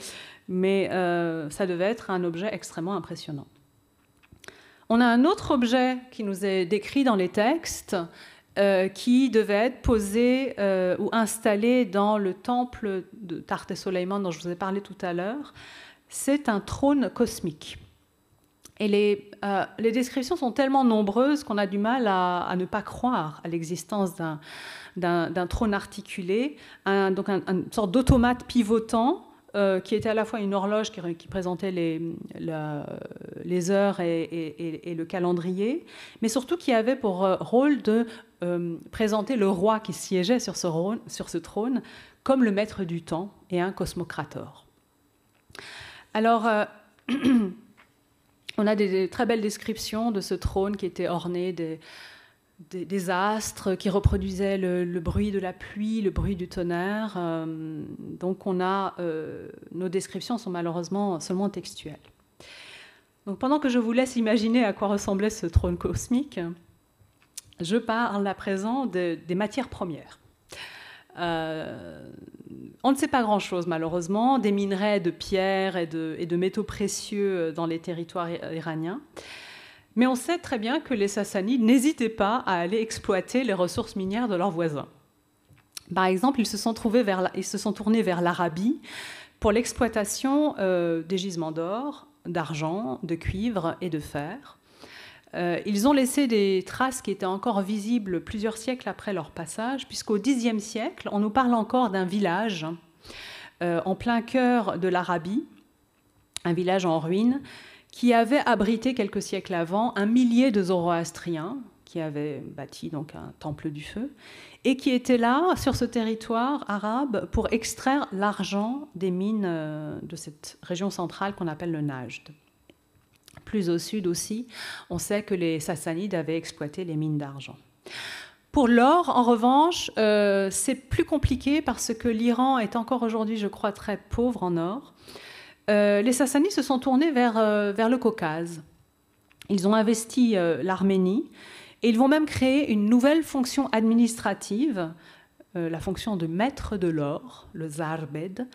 [SPEAKER 1] euh, ça devait être un objet extrêmement impressionnant. On a un autre objet qui nous est décrit dans les textes, euh, qui devait être posé euh, ou installé dans le temple de Tarte Soleiman dont je vous ai parlé tout à l'heure. C'est un trône cosmique. Et les, euh, descriptions sont tellement nombreuses qu'on a du mal à, ne pas croire à l'existence d'un, trône articulé, donc un, une sorte d'automate pivotant euh, qui était à la fois une horloge qui, présentait les, heures et, le calendrier, mais surtout qui avait pour euh, rôle de euh, présenter le roi qui siégeait sur ce, trône comme le maître du temps et un cosmocrator. Alors, on a des, des, très belles descriptions de ce trône qui était orné des, des, astres qui reproduisaient le, bruit de la pluie, le bruit du tonnerre. Euh, donc on a, euh, nos descriptions sont malheureusement seulement textuelles. Donc pendant que je vous laisse imaginer à quoi ressemblait ce trône cosmique, je parle à présent des matières premières. Euh, on ne sait pas grand-chose malheureusement des minerais de pierre et de métaux précieux dans les territoires iraniens. Mais on sait très bien que les Sassanides n'hésitaient pas à aller exploiter les ressources minières de leurs voisins. Par exemple, ils se sont, trouvés vers ils se sont tournés vers l'Arabie pour l'exploitation euh, des gisements d'or, d'argent, de cuivre et de fer. Euh, ils ont laissé des traces qui étaient encore visibles plusieurs siècles après leur passage, puisqu'au Xe siècle, on nous parle encore d'un village euh, en plein cœur de l'Arabie, un village en ruine, qui avait abrité quelques siècles avant un millier de Zoroastriens qui avaient bâti donc un temple du feu et qui étaient là sur ce territoire arabe pour extraire l'argent des mines euh, de cette région centrale qu'on appelle le Najd. Plus au sud aussi, on sait que les Sassanides avaient exploité les mines d'argent. Pour l'or, en revanche, euh, c'est plus compliqué parce que l'Iran est encore aujourd'hui, je crois, très pauvre en or. Euh, les Sassanides se sont tournés vers, euh, vers le Caucase. Ils ont investi euh, l'Arménie et ils vont même créer une nouvelle fonction administrative, la fonction de maître de l'or, le Zarbed,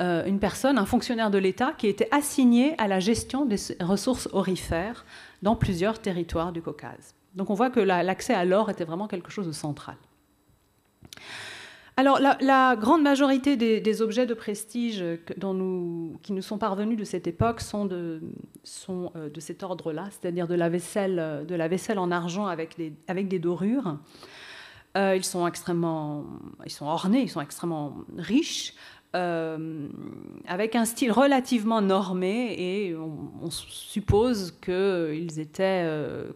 [SPEAKER 1] une personne, un fonctionnaire de l'État qui était assigné à la gestion des ressources orifères dans plusieurs territoires du Caucase. Donc on voit que l'accès à l'or était vraiment quelque chose de central. Alors, la, grande majorité des, objets de prestige qui nous sont parvenus de cette époque sont de, euh, cet ordre-là, c'est-à-dire euh, de, la vaisselle, en argent avec des, dorures. Euh, ils sont extrêmement, ils sont ornés, ils sont extrêmement riches, avec un style relativement normé, et on, suppose qu'ils étaient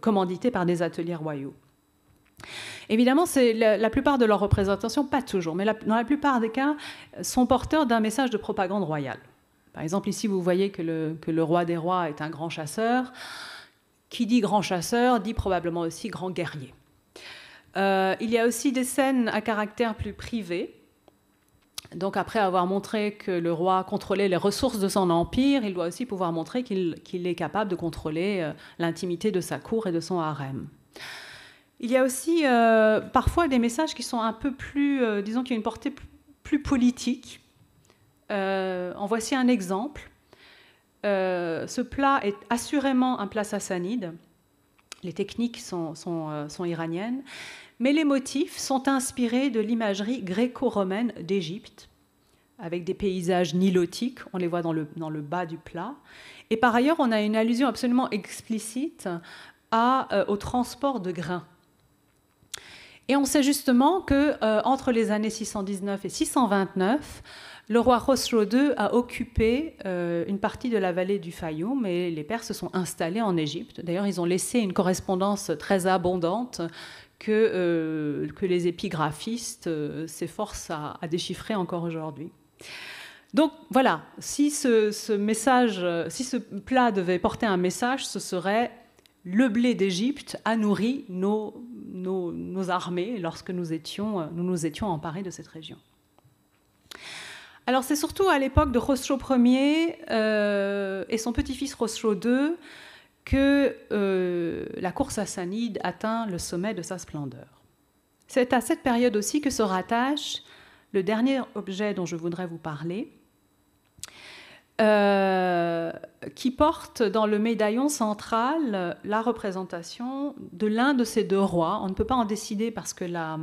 [SPEAKER 1] commandités par des ateliers royaux. Évidemment, c'est la, plupart de leurs représentations, pas toujours, mais dans la plupart des cas, euh, sont porteurs d'un message de propagande royale. Par exemple, ici, vous voyez que le, roi des rois est un grand chasseur. Qui dit grand chasseur dit probablement aussi grand guerrier. Euh, il y a aussi des scènes à caractère plus privé. Donc après avoir montré que le roi contrôlait les ressources de son empire, il doit aussi pouvoir montrer qu'il est capable de contrôler euh, l'intimité de sa cour et de son harem. Il y a aussi euh, parfois des messages qui sont un peu plus, euh, disons, qui ont une portée plus politique. Euh, en voici un exemple. ce plat est assurément un plat sassanide. Les techniques sont, iraniennes, mais les motifs sont inspirés de l'imagerie gréco-romaine d'Égypte, avec des paysages nilotiques, on les voit dans le, bas du plat. Et par ailleurs, on a une allusion absolument explicite au transport de grains et on sait justement que euh, entre les années 619 et 629, le roi Khosrow II a occupé euh, une partie de la vallée du Fayoum et les Perses se sont installés en Égypte. D'ailleurs, ils ont laissé une correspondance très abondante que, euh, les épigraphistes s'efforcent à, déchiffrer encore aujourd'hui. Donc voilà, si ce, si ce plat devait porter un message, ce serait le blé d'Égypte a nourri nos nos, armées lorsque nous, étions, euh, nous nous étions emparés de cette région. Alors c'est surtout à l'époque de Rosro Ier euh, et son petit-fils Rosro II que euh, la cour Sanide atteint le sommet de sa splendeur. C'est à cette période aussi que se rattache le dernier objet dont je voudrais vous parler, euh, qui porte dans le médaillon central la représentation de l'un de ces deux rois. On ne peut pas en décider parce que euh,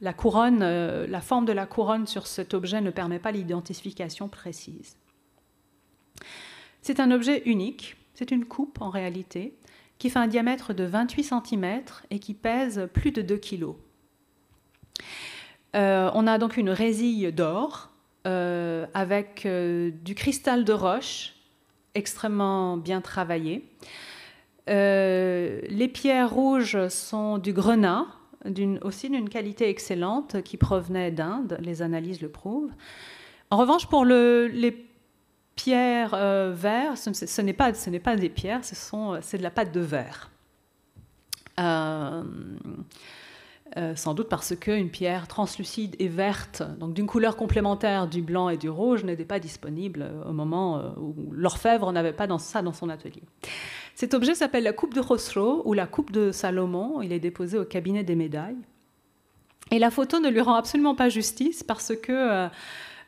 [SPEAKER 1] la, forme de la couronne sur cet objet ne permet pas l'identification précise. C'est un objet unique, c'est une coupe en réalité, qui fait un diamètre de 28 cm et qui pèse plus de 2 kg. Euh, on a donc une résille d'or euh, avec euh, du cristal de roche extrêmement bien travaillé. Euh, les pierres rouges sont du grenat, aussi d'une qualité excellente qui provenait d'Inde, les analyses le prouvent. En revanche, pour le, les pierres vertes, ce, ce n'est pas, des pierres, c'est de la pâte de verre. Euh, sans doute parce qu'une pierre translucide et verte, donc d'une couleur complémentaire du blanc et du rouge, n'était pas disponible euh, au moment euh, où l'orfèvre n'avait pas dans ça dans son atelier. Cet objet s'appelle la coupe de Rosseau ou la coupe de Salomon. Il est déposé au cabinet des médailles. Et la photo ne lui rend absolument pas justice parce que...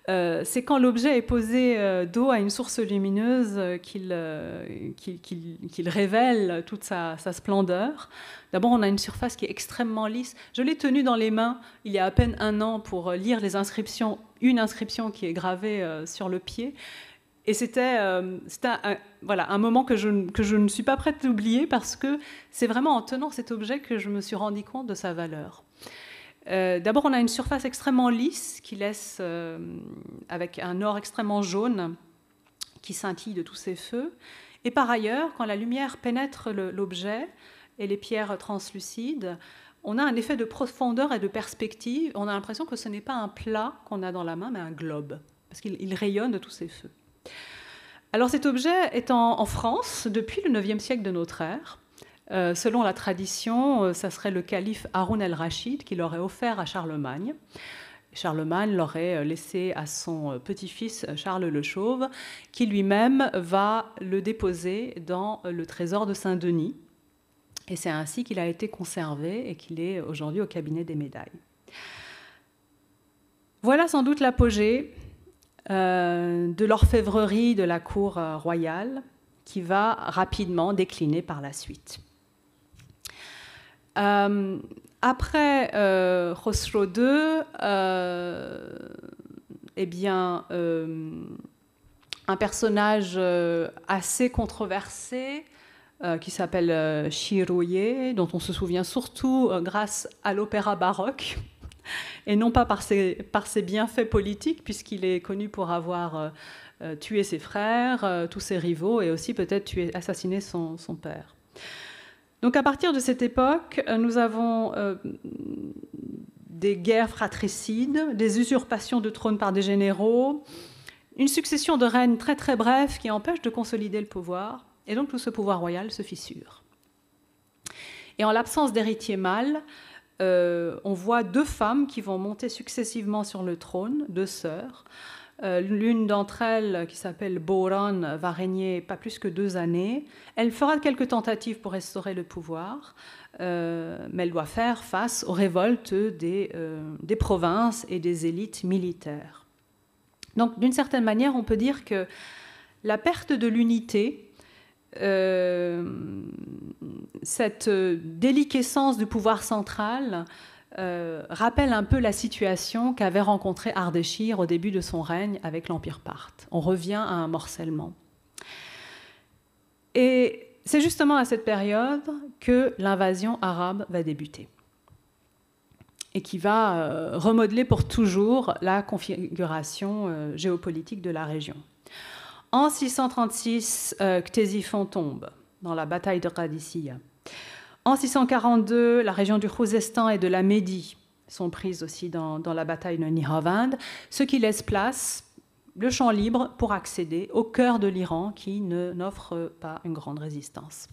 [SPEAKER 1] Euh, c'est quand l'objet est posé euh, d'eau dos à une source lumineuse euh, qu'il révèle toute sa, splendeur. D'abord, on a une surface qui est extrêmement lisse. Je l'ai tenue dans les mains il y a à peine un an pour lire les inscriptions, une inscription qui est gravée sur le pied. Et c'était un, voilà, un moment que je, que je ne suis pas prête d'oublier parce que c'est vraiment en tenant cet objet que je me suis rendu compte de sa valeur. Euh, d'abord, on a une surface extrêmement lisse qui laisse, euh, avec un or extrêmement jaune qui scintille de tous ces feux. Et par ailleurs, quand la lumière pénètre l'objet et les pierres translucides, on a un effet de profondeur et de perspective. On a l'impression que ce n'est pas un plat qu'on a dans la main, mais un globe, parce qu'il rayonne de tous ces feux. Alors cet objet est en, en France depuis le IXe siècle de notre ère. Euh, selon la tradition, euh, ça serait le calife Haroun el-Rachid qui l'aurait offert à Charlemagne. Charlemagne l'aurait euh, laissé à son petit-fils Charles le Chauve, qui lui-même va le déposer dans le trésor de Saint-Denis. Et c'est ainsi qu'il a été conservé et qu'il est aujourd'hui au cabinet des médailles. Voilà sans doute l'apogée de l'orfèvrerie de la cour royale qui va rapidement décliner par la suite. Euh, après euh, II, euh, eh bien, euh, un personnage assez controversé qui s'appelle Shiroye, dont on se souvient surtout grâce à l'opéra baroque et non pas par ses, par ses bienfaits politiques, puisqu'il est connu pour avoir tué ses frères, tous ses rivaux, et aussi peut-être assassiné son, son père. Donc à partir de cette époque, euh, nous avons euh, des guerres fratricides, des usurpations de trônes par des généraux, une succession de reines très très brèves qui empêchent de consolider le pouvoir, et donc tout ce pouvoir royal se fissure. Et en l'absence d'héritier mâle, euh, on voit deux femmes qui vont monter successivement sur le trône, deux sœurs, euh, l'une d'entre elles, qui s'appelle Boron, va régner pas plus que deux années. Elle fera quelques tentatives pour restaurer le pouvoir, euh, mais elle doit faire face aux révoltes des, euh, des provinces et des élites militaires. Donc d'une certaine manière, on peut dire que la perte de l'unité, cette déliquescence du pouvoir central, euh, rappelle un peu la situation qu'avait rencontrée Ardeshir au début de son règne avec l'Empire parthe. On revient à un morcellement. Et c'est justement à cette période que l'invasion arabe va débuter et qui va euh, remodeler pour toujours la configuration euh, géopolitique de la région. En 636, Ctésiphon tombe dans la bataille de Radicia. En 642, la région du Khuzestan et de la Médie sont prises aussi dans, la bataille de Nihavand, ce qui laisse place, le champ libre, pour accéder au cœur de l'Iran qui ne, n'offre pas une grande résistance.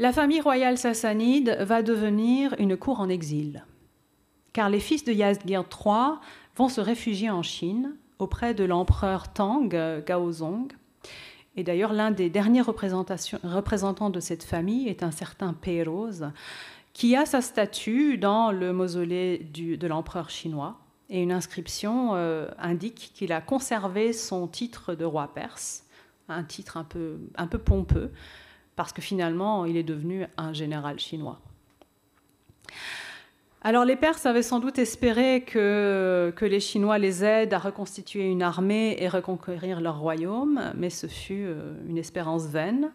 [SPEAKER 1] La famille royale sassanide va devenir une cour en exil, car les fils de Yazdgir III vont se réfugier en Chine auprès de l'empereur Tang Gaozong, et d'ailleurs, l'un des derniers représentants de cette famille est un certain Péroz, qui a sa statue dans le mausolée de l'empereur chinois. Et une inscription euh, indique qu'il a conservé son titre de roi perse, un titre un peu pompeux, parce que finalement, il est devenu un général chinois. Alors les Perses avaient sans doute espéré que, les Chinois les aident à reconstituer une armée et reconquérir leur royaume, mais ce fut euh, une espérance vaine.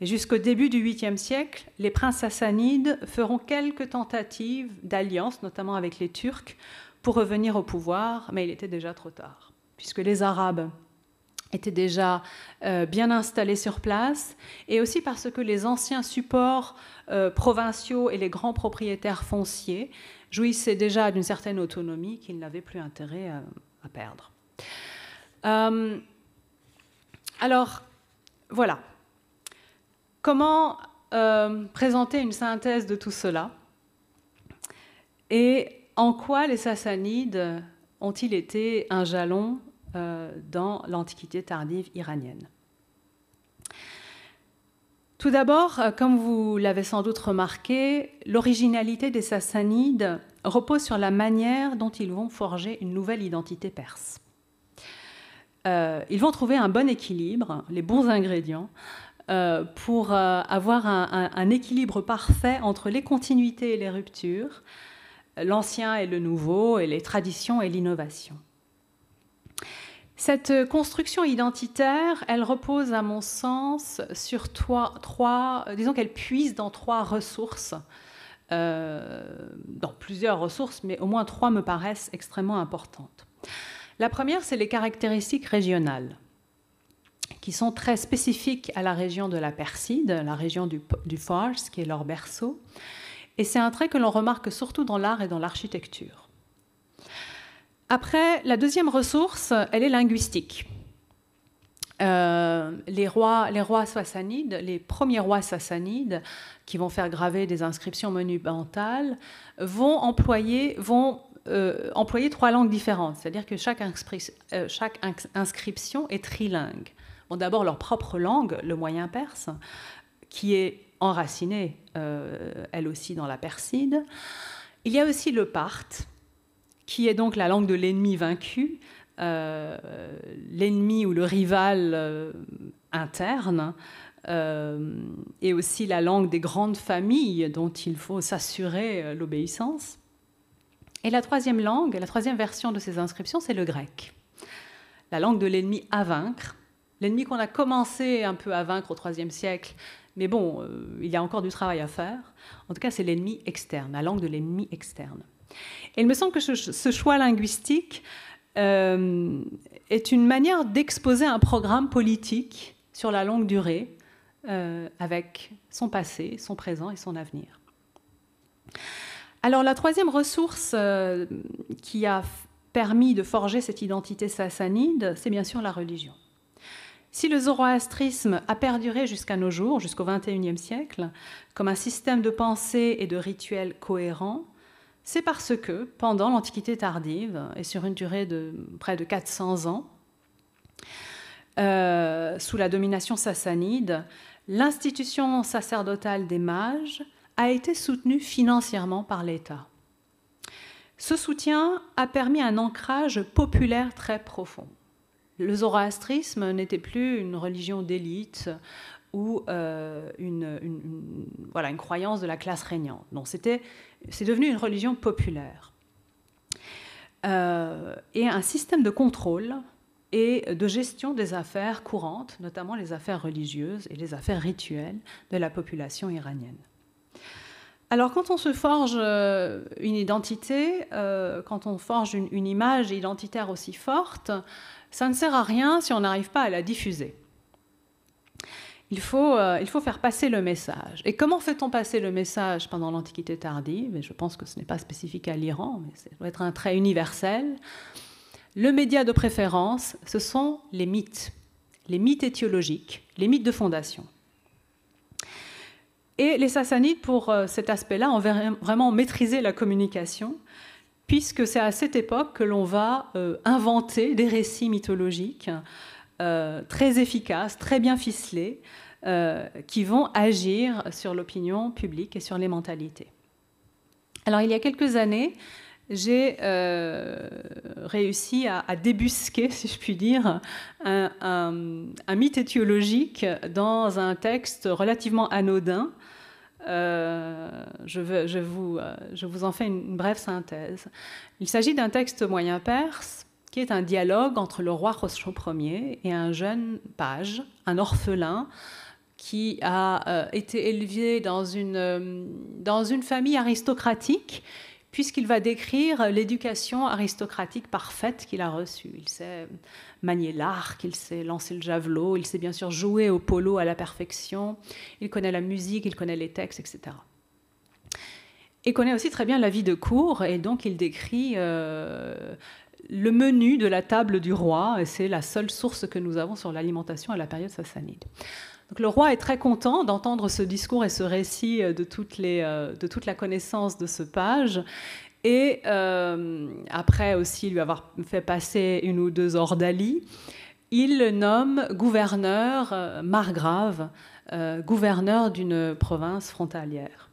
[SPEAKER 1] Et jusqu'au début du 8e siècle, les princes sassanides feront quelques tentatives d'alliance, notamment avec les Turcs, pour revenir au pouvoir, mais il était déjà trop tard, puisque les Arabes étaient déjà euh, bien installés sur place, et aussi parce que les anciens supports euh, provinciaux et les grands propriétaires fonciers jouissaient déjà d'une certaine autonomie qu'ils n'avaient plus intérêt euh, à, perdre. Euh, alors, voilà. Comment présenter une synthèse de tout cela et en quoi les Sassanides ont-ils été un jalon dans l'Antiquité tardive iranienne tout d'abord, euh, comme vous l'avez sans doute remarqué, l'originalité des Sassanides repose sur la manière dont ils vont forger une nouvelle identité perse. Euh, ils vont trouver un bon équilibre, les bons ingrédients, euh, pour avoir un, équilibre parfait entre les continuités et les ruptures, l'ancien et le nouveau, et les traditions et l'innovation. Cette construction identitaire, elle repose à mon sens sur trois, euh, disons qu'elle puise dans trois ressources, euh, dans plusieurs ressources, mais au moins trois me paraissent extrêmement importantes. La première, c'est les caractéristiques régionales qui sont très spécifiques à la région de la Perside, la région du, du Fars, qui est leur berceau. Et c'est un trait que l'on remarque surtout dans l'art et dans l'architecture. Après, la deuxième ressource, elle est linguistique. Euh, les rois, sassanides, les premiers rois sassanides, qui vont faire graver des inscriptions monumentales, vont employer, euh, trois langues différentes. C'est-à-dire que chaque, euh, inscription est trilingue. D'abord leur propre langue, le moyen perse, qui est enracinée, elle aussi, dans la perside. Il y a aussi le parthe, qui est donc la langue de l'ennemi vaincu, euh, l'ennemi ou le rival euh, interne, euh, et aussi la langue des grandes familles dont il faut s'assurer l'obéissance. Et la troisième langue, la troisième version de ces inscriptions, c'est le grec, la langue de l'ennemi à vaincre, l'ennemi qu'on a commencé un peu à vaincre au IIIe siècle, mais bon, il y a encore du travail à faire. En tout cas, c'est l'ennemi externe, la langue de l'ennemi externe il me semble que ce, choix linguistique euh, est une manière d'exposer un programme politique sur la longue durée euh, avec son passé, son présent et son avenir. Alors la troisième ressource euh, qui a permis de forger cette identité sassanide, c'est bien sûr la religion. Si le zoroastrisme a perduré jusqu'à nos jours, jusqu'au XXIe siècle, comme un système de pensée et de rituels cohérents, c'est parce que pendant l'Antiquité tardive, et sur une durée de près de 400 ans, euh, sous la domination sassanide, l'institution sacerdotale des mages a été soutenue financièrement par l'État. Ce soutien a permis un ancrage populaire très profond. Le zoroastrisme n'était plus une religion d'élite ou euh, une, voilà, une croyance de la classe régnante. Donc c'était, c'est devenu une religion populaire. Euh, et un système de contrôle et de gestion des affaires courantes, notamment les affaires religieuses et les affaires rituelles de la population iranienne. Alors quand on se forge euh, une identité, quand on forge une image identitaire aussi forte, ça ne sert à rien si on n'arrive pas à la diffuser. Il faut, euh, il faut faire passer le message. Et comment fait-on passer le message pendant l'Antiquité tardive Et je pense que ce n'est pas spécifique à l'Iran, mais ça doit être un trait universel. Le média de préférence, ce sont les mythes, les mythes étiologiques, les mythes de fondation. Et les Sassanides, pour euh, cet aspect-là, ont vraiment maîtrisé la communication, puisque c'est à cette époque que l'on va euh, inventer des récits mythologiques euh, très efficaces, très bien ficelés, euh, qui vont agir sur l'opinion publique et sur les mentalités. Alors il y a quelques années, j'ai euh, réussi à, débusquer, si je puis dire, un, mythe éthiologique dans un texte relativement anodin. je, vous, en fais une, une brève synthèse. Il s'agit d'un texte moyen perse qui est un dialogue entre le roi Rochon Ier et un jeune page, un orphelin, qui a euh, été élevé dans une, euh, dans une famille aristocratique, puisqu'il va décrire l'éducation aristocratique parfaite qu'il a reçue. Il sait manier l'arc, il sait lancer le javelot, il sait bien sûr jouer au polo à la perfection, il connaît la musique, il connaît les textes, etc. Il connaît aussi très bien la vie de cour, et donc il décrit euh, le menu de la table du roi, et c'est la seule source que nous avons sur l'alimentation à la période sassanide. Donc le roi est très content d'entendre ce discours et ce récit euh, euh, de, toute la connaissance de ce page. Et euh, après aussi lui avoir fait passer une ou deux ordalies, il le nomme gouverneur margrave, gouverneur d'une province frontalière.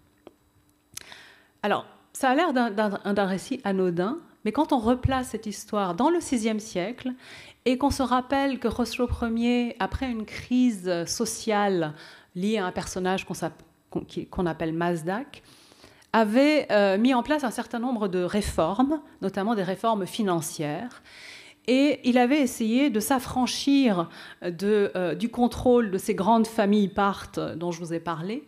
[SPEAKER 1] Alors, ça a l'air d'un récit anodin, mais quand on replace cette histoire dans le VIe siècle et qu'on se rappelle que Roslo Ier, après une crise sociale liée à un personnage qu'on appelle Mazdak, avait euh, mis en place un certain nombre de réformes, notamment des réformes financières. Et il avait essayé de s'affranchir euh, du contrôle de ces grandes familles partes dont je vous ai parlé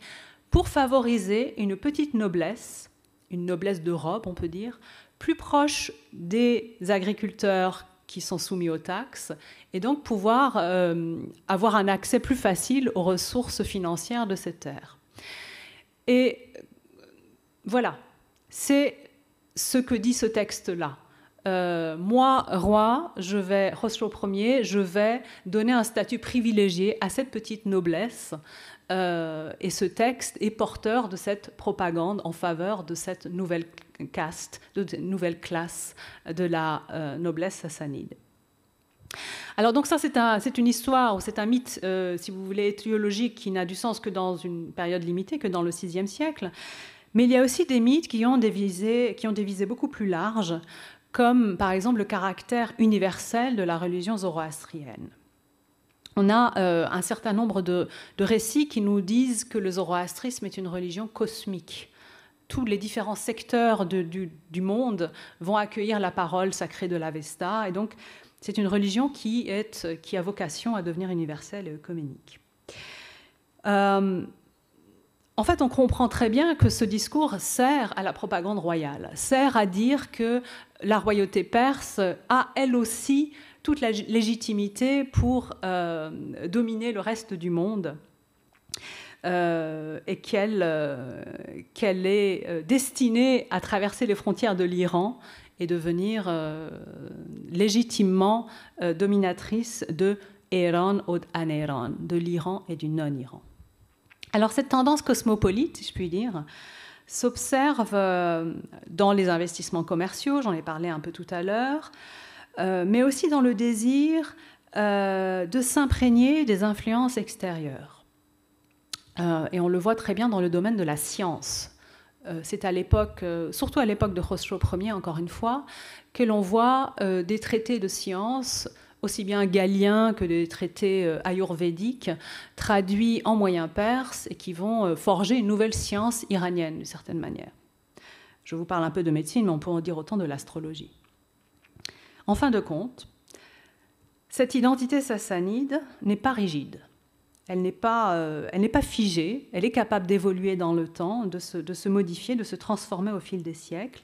[SPEAKER 1] pour favoriser une petite noblesse, une noblesse d'Europe, on peut dire, plus proche des agriculteurs qui sont soumis aux taxes et donc pouvoir euh, avoir un accès plus facile aux ressources financières de ces terres. Et voilà, c'est ce que dit ce texte-là. Euh, moi, roi, je vais, Roslo Ier, je vais donner un statut privilégié à cette petite noblesse euh, et ce texte est porteur de cette propagande en faveur de cette nouvelle caste, de cette nouvelle classe de la euh, noblesse sassanide. Alors donc ça c'est une histoire ou c'est un mythe, euh, si vous voulez, théologique qui n'a du sens que dans une période limitée, que dans le VIe siècle. Mais il y a aussi des mythes qui ont qui ont des visées beaucoup plus larges, comme par exemple le caractère universel de la religion zoroastrienne on a euh, un certain nombre de, récits qui nous disent que le zoroastrisme est une religion cosmique. Tous les différents secteurs du, monde vont accueillir la parole sacrée de l'Avesta. Et donc, c'est une religion qui, est, qui a vocation à devenir universelle et œcuménique. Euh, en fait, on comprend très bien que ce discours sert à la propagande royale, sert à dire que la royauté perse a elle aussi toute la légitimité pour euh, dominer le reste du monde euh, et qu'elle euh, est destinée à traverser les frontières de l'Iran et devenir légitimement dominatrice de Iran ou de l'Iran et du non-Iran. Alors cette tendance cosmopolite, je puis dire, s'observe dans les investissements commerciaux, j'en ai parlé un peu tout à l'heure, euh, mais aussi dans le désir euh, de s'imprégner des influences extérieures. Euh, et on le voit très bien dans le domaine de la science. C'est à l'époque, surtout à l'époque de Khosrow Ier, encore une fois, que l'on voit des traités de science aussi bien galiens que des traités ayurvédiques, traduits en moyen perse et qui vont forger une nouvelle science iranienne, d'une certaine manière. Je vous parle un peu de médecine, mais on peut en dire autant de l'astrologie. En fin de compte, cette identité sassanide n'est pas rigide. Elle n'est pas, euh, elle n'est pas figée, elle est capable d'évoluer dans le temps, de se, modifier, de se transformer au fil des siècles.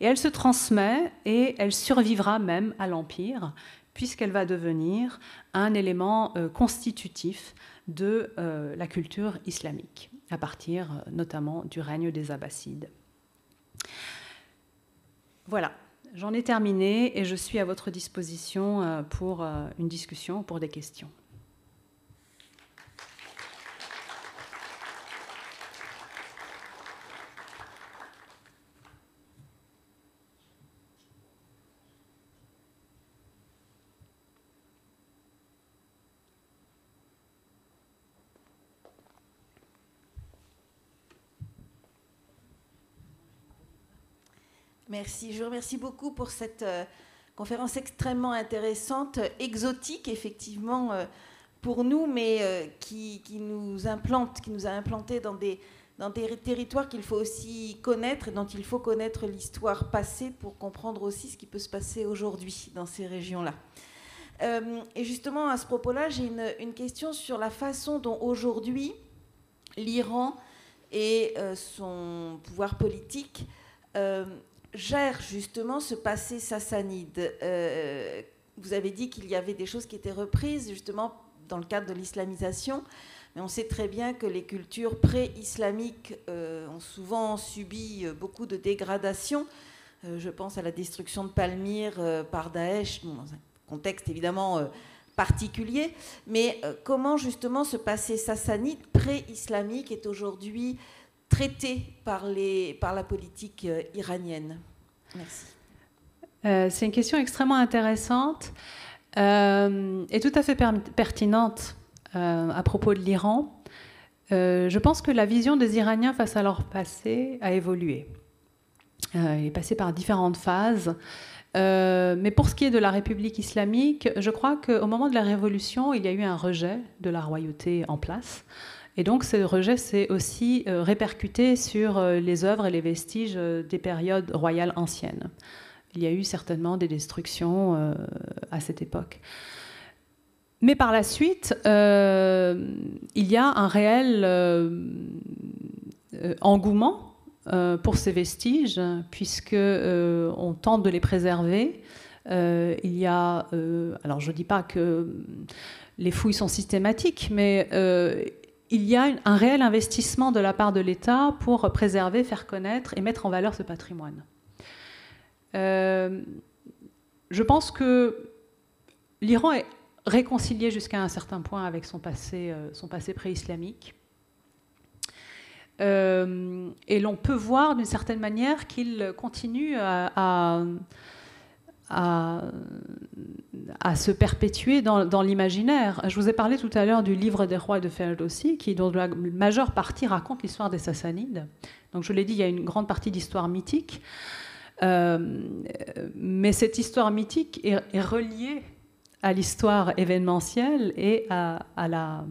[SPEAKER 1] Et elle se transmet et elle survivra même à l'Empire, puisqu'elle va devenir un élément euh, constitutif de euh, la culture islamique, à partir notamment du règne des Abbassides. Voilà, J'en ai terminé et je suis à votre disposition euh, pour euh, une discussion, ou pour des questions.
[SPEAKER 2] Merci. Je vous remercie beaucoup pour cette euh, conférence extrêmement intéressante, exotique effectivement euh, pour nous, mais euh, qui, nous implante, qui nous a implanté dans des, territoires qu'il faut aussi connaître et dont il faut connaître l'histoire passée pour comprendre aussi ce qui peut se passer aujourd'hui dans ces régions-là. et justement, à ce propos-là, j'ai une, question sur la façon dont aujourd'hui l'Iran et son pouvoir politique gère justement ce passé sassanide euh, Vous avez dit qu'il y avait des choses qui étaient reprises justement dans le cadre de l'islamisation, mais on sait très bien que les cultures pré-islamiques euh, ont souvent subi euh, beaucoup de dégradations. je pense à la destruction de Palmyre par Daesh, dans un contexte évidemment particulier, mais comment justement ce passé sassanide pré-islamique est aujourd'hui traité par, les, par la politique euh, iranienne Merci.
[SPEAKER 1] Euh, c'est une question extrêmement intéressante euh, et tout à fait pertinente à propos de l'Iran. je pense que la vision des Iraniens face à leur passé a évolué. Il est passé par différentes phases. mais pour ce qui est de la République islamique, je crois qu'au moment de la révolution, il y a eu un rejet de la royauté en place. Et donc ce rejet s'est aussi euh, répercuté sur euh, les œuvres et les vestiges euh, des périodes royales anciennes. Il y a eu certainement des destructions à cette époque. Mais par la suite, il y a un réel engouement pour ces vestiges, puisque on tente de les préserver. il y a, alors je ne dis pas que les fouilles sont systématiques, mais il y a un réel investissement de la part de l'État pour préserver, faire connaître et mettre en valeur ce patrimoine. Euh, je pense que l'Iran est réconcilié jusqu'à un certain point avec son passé, euh, pré-islamique. Euh, et l'on peut voir d'une certaine manière qu'il continue à à, à, se perpétuer dans, l'imaginaire. Je vous ai parlé tout à l'heure du livre des rois de Feld aussi, qui, dont la majeure partie raconte l'histoire des Sassanides. Donc je l'ai dit, il y a une grande partie d'histoire mythique. Euh, mais cette histoire mythique est, reliée à l'histoire événementielle et à, la...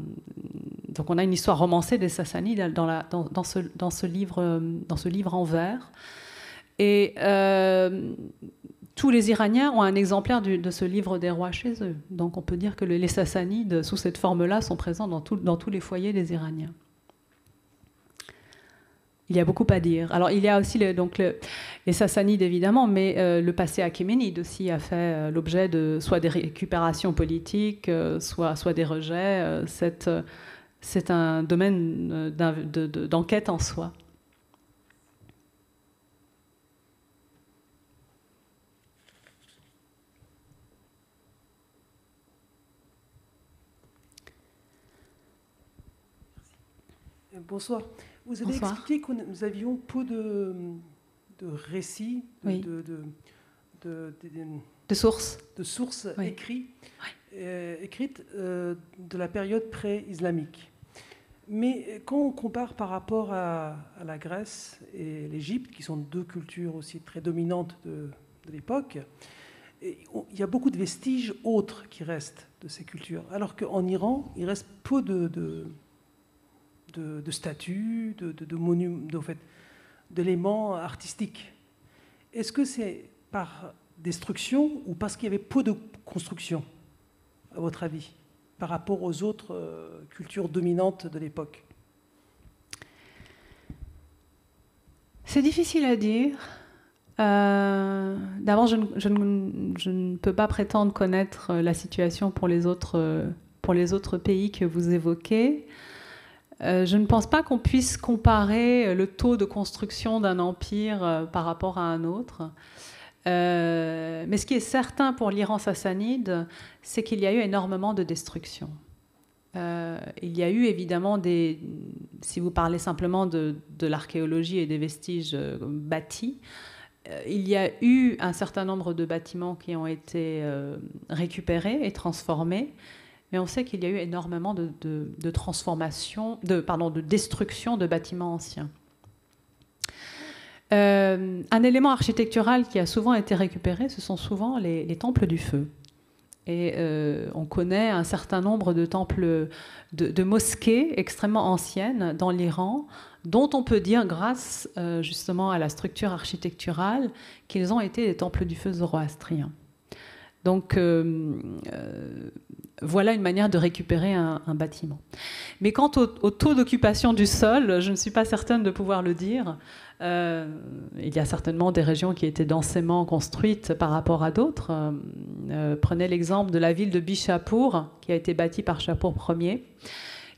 [SPEAKER 1] Donc on a une histoire romancée des Sassanides dans, la, dans, dans, ce, dans ce, livre, dans ce livre en vers. Et euh, tous les Iraniens ont un exemplaire de ce livre des rois chez eux. Donc on peut dire que les sassanides, sous cette forme-là, sont présents dans, tous les foyers des Iraniens. Il y a beaucoup à dire. Alors, il y a aussi donc les Sassanides, évidemment, mais euh, le passé achéménide aussi a fait euh, l'objet de soit des récupérations politiques, euh, soit des rejets. c'est un domaine d'enquête en soi.
[SPEAKER 3] bonsoir. Vous avez expliqué que nous avions peu de, récits, de, sources, de sources écrites, euh, euh, de la période pré-islamique. Mais quand on compare par rapport à, la Grèce et l'Égypte, qui sont deux cultures aussi très dominantes de, l'époque, il y a beaucoup de vestiges autres qui restent de ces cultures. Alors qu'en Iran, il reste peu de, de, statues, de, monuments, d'éléments artistiques. Est-ce que c'est par destruction ou parce qu'il y avait peu de construction, à votre avis, par rapport aux autres euh, cultures dominantes de l'époque
[SPEAKER 1] C'est difficile à dire. Euh, d'abord, je, ne peux pas prétendre connaître euh, la situation pour les autres pays que vous évoquez. Euh, je ne pense pas qu'on puisse comparer euh, le taux de construction d'un empire euh, par rapport à un autre. mais ce qui est certain pour l'Iran sassanide, c'est qu'il y a eu énormément de destruction. il y a eu évidemment des, si vous parlez simplement de l'archéologie et des vestiges bâtis, il y a eu un certain nombre de bâtiments qui ont été récupérés et transformés mais on sait qu'il y a eu énormément de, de transformations, pardon, de destruction de bâtiments anciens. Euh, un élément architectural qui a souvent été récupéré, ce sont souvent les, temples du feu. Et euh, on connaît un certain nombre de temples, de, mosquées extrêmement anciennes dans l'Iran, dont on peut dire, grâce euh, justement à la structure architecturale, qu'ils ont été des temples du feu zoroastriens. Donc, voilà une manière de récupérer un, bâtiment. Mais quant au, taux d'occupation du sol, je ne suis pas certaine de pouvoir le dire. Euh, il y a certainement des régions qui étaient densément construites par rapport à d'autres. Euh, euh, prenez l'exemple de la ville de Bishapur, qui a été bâtie par Chapour Ier,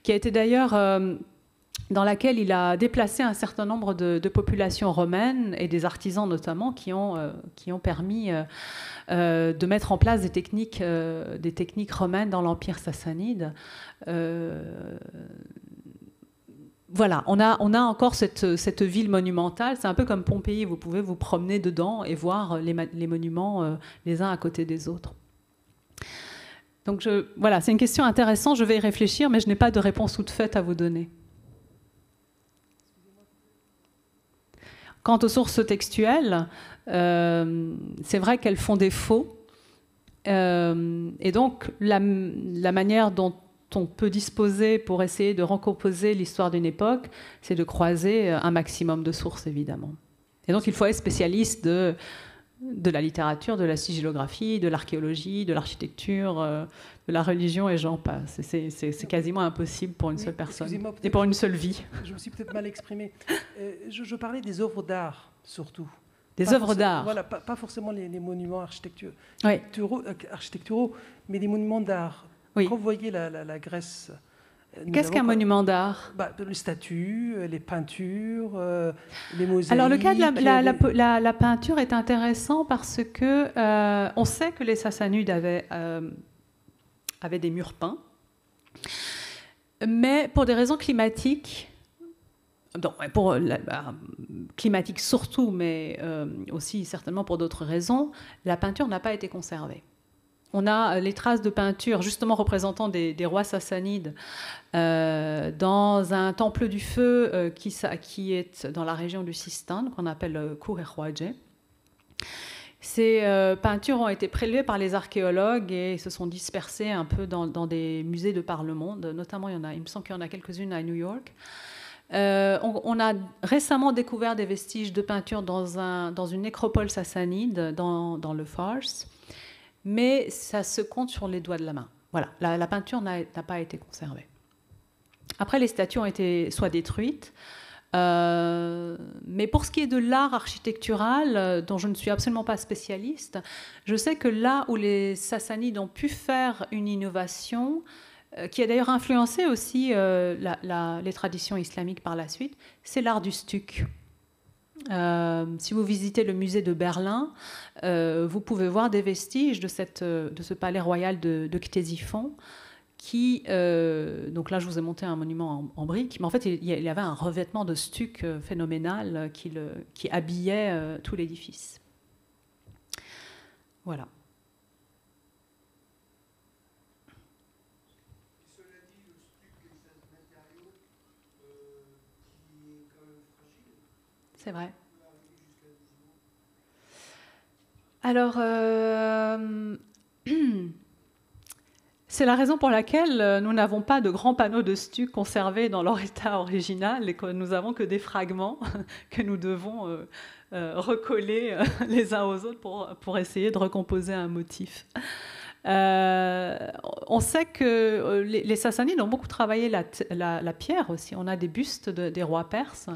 [SPEAKER 1] qui a été d'ailleurs dans laquelle il a déplacé un certain nombre de, populations romaines et des artisans notamment qui ont, euh, qui ont permis euh, euh, de mettre en place des techniques, des techniques romaines dans l'Empire sassanide. voilà, on a, on a encore cette, cette ville monumentale. C'est un peu comme Pompéi, vous pouvez vous promener dedans et voir les, les monuments les uns à côté des autres. Donc voilà, c'est une question intéressante, je vais y réfléchir, mais je n'ai pas de réponse toute faite à vous donner. Quant aux sources textuelles, euh, c'est vrai qu'elles font défaut. Euh, et donc, la, la, manière dont on peut disposer pour essayer de recomposer l'histoire d'une époque, c'est de croiser un maximum de sources, évidemment. Et donc, il faut être spécialiste de de la littérature, de la sigillographie, de l'archéologie, de l'architecture, euh, de la religion et j'en passe. C'est quasiment impossible pour une seule personne et pour une seule vie.
[SPEAKER 3] Je me suis peut-être mal exprimé. Euh, je, parlais des œuvres d'art surtout. Des œuvres d'art. Voilà, pas, forcément les, monuments architecturaux, euh, architecturaux, mais des monuments d'art. Quand vous voyez la Grèce euh, Qu'est-ce qu'un monument d'art bah, Les statues, euh, les peintures, euh, les mosaïques. Alors le cas de
[SPEAKER 1] la, peinture est intéressant parce que on sait que les Sassanides avaient, des murs peints, mais pour des raisons climatiques, pour bah, climatiques surtout, mais aussi certainement pour d'autres raisons, la peinture n'a pas été conservée. On a euh, les traces de peinture, justement représentant des, rois sassanides, euh, dans un temple du feu euh, qui, est dans la région du Sistan, qu'on appelle Kurehwaje. Ces peintures ont été prélevées par les archéologues et se sont dispersées un peu dans, des musées de par le monde. Notamment, il, me semble qu'il y en a quelques-unes à New York. on, a récemment découvert des vestiges de peinture dans, une nécropole sassanide, dans le Fars mais ça se compte sur les doigts de la main. Voilà, la, peinture n'a pas été conservée. Après, les statues ont été soit détruites, euh, mais pour ce qui est de l'art architectural, euh, dont je ne suis absolument pas spécialiste, je sais que là où les Sassanides ont pu faire une innovation, euh, qui a d'ailleurs influencé aussi les traditions islamiques par la suite, c'est l'art du stuc. Euh, si vous visitez le musée de Berlin, euh, vous pouvez voir des vestiges de, cette, euh, de ce palais royal de, de Qui, donc là, je vous ai monté un monument en, briques, mais en fait, il, y avait un revêtement de stuc phénoménal qui, qui habillait tout l'édifice. Voilà. c'est vrai. Alors, euh, c'est la raison pour laquelle euh, nous n'avons pas de grands panneaux de stuc conservés dans leur état original et que nous n'avons que des fragments que nous devons euh, recoller les uns aux autres pour, essayer de recomposer un motif. on sait que les, Sassanides ont beaucoup travaillé la, pierre aussi. On a des bustes des rois perses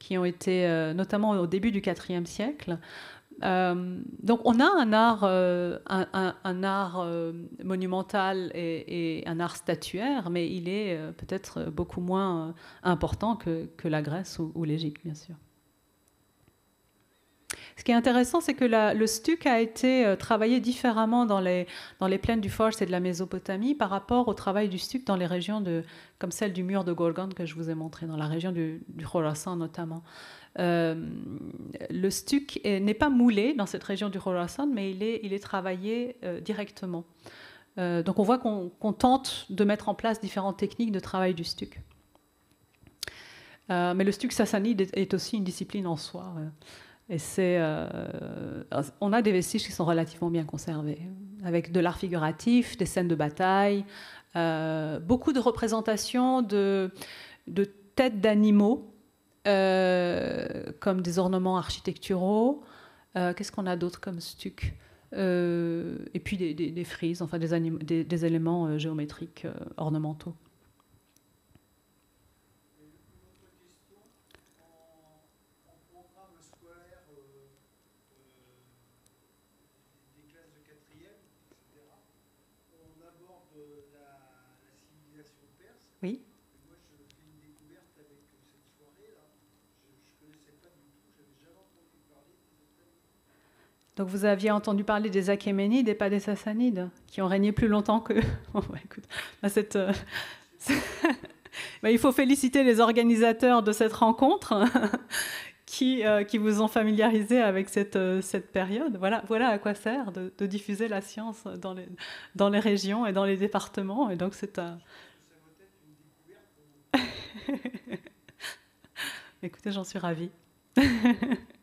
[SPEAKER 1] qui ont été euh, notamment au début du IVe siècle. Euh, donc on a un art, euh, un, art monumental et, un art statuaire, mais il est peut-être beaucoup moins important que, la Grèce ou l'Égypte, bien sûr. Ce qui est intéressant, c'est que le stuc a été euh, travaillé différemment dans les, plaines du Force et de la Mésopotamie par rapport au travail du stuc dans les régions comme celle du mur de Gorgon que je vous ai montré, dans la région du, Khorasan notamment. Euh, le stuc n'est pas moulé dans cette région du Khorasan, mais il est, travaillé euh, directement. donc on voit qu'on tente de mettre en place différentes techniques de travail du stuc. mais le stuc sassanide est aussi une discipline en soi. Euh, on a des vestiges qui sont relativement bien conservés, avec de l'art figuratif, des scènes de bataille, euh, beaucoup de représentations de, têtes d'animaux euh, comme des ornements architecturaux. qu'est-ce qu'on a d'autre comme stuc Et puis des, frises, enfin des éléments géométriques ornementaux. Oui. Donc vous aviez entendu parler des Achéménides et pas des Sassanides, qui ont régné plus longtemps que. Bah, bah, cette, euh, bah, il faut féliciter les organisateurs de cette rencontre qui, euh, qui vous ont familiarisé avec cette, euh, cette période. Voilà, voilà à quoi sert de, de, diffuser la science dans les, dans les régions et dans les départements. Et donc c'est un, Écoutez, j'en suis ravie.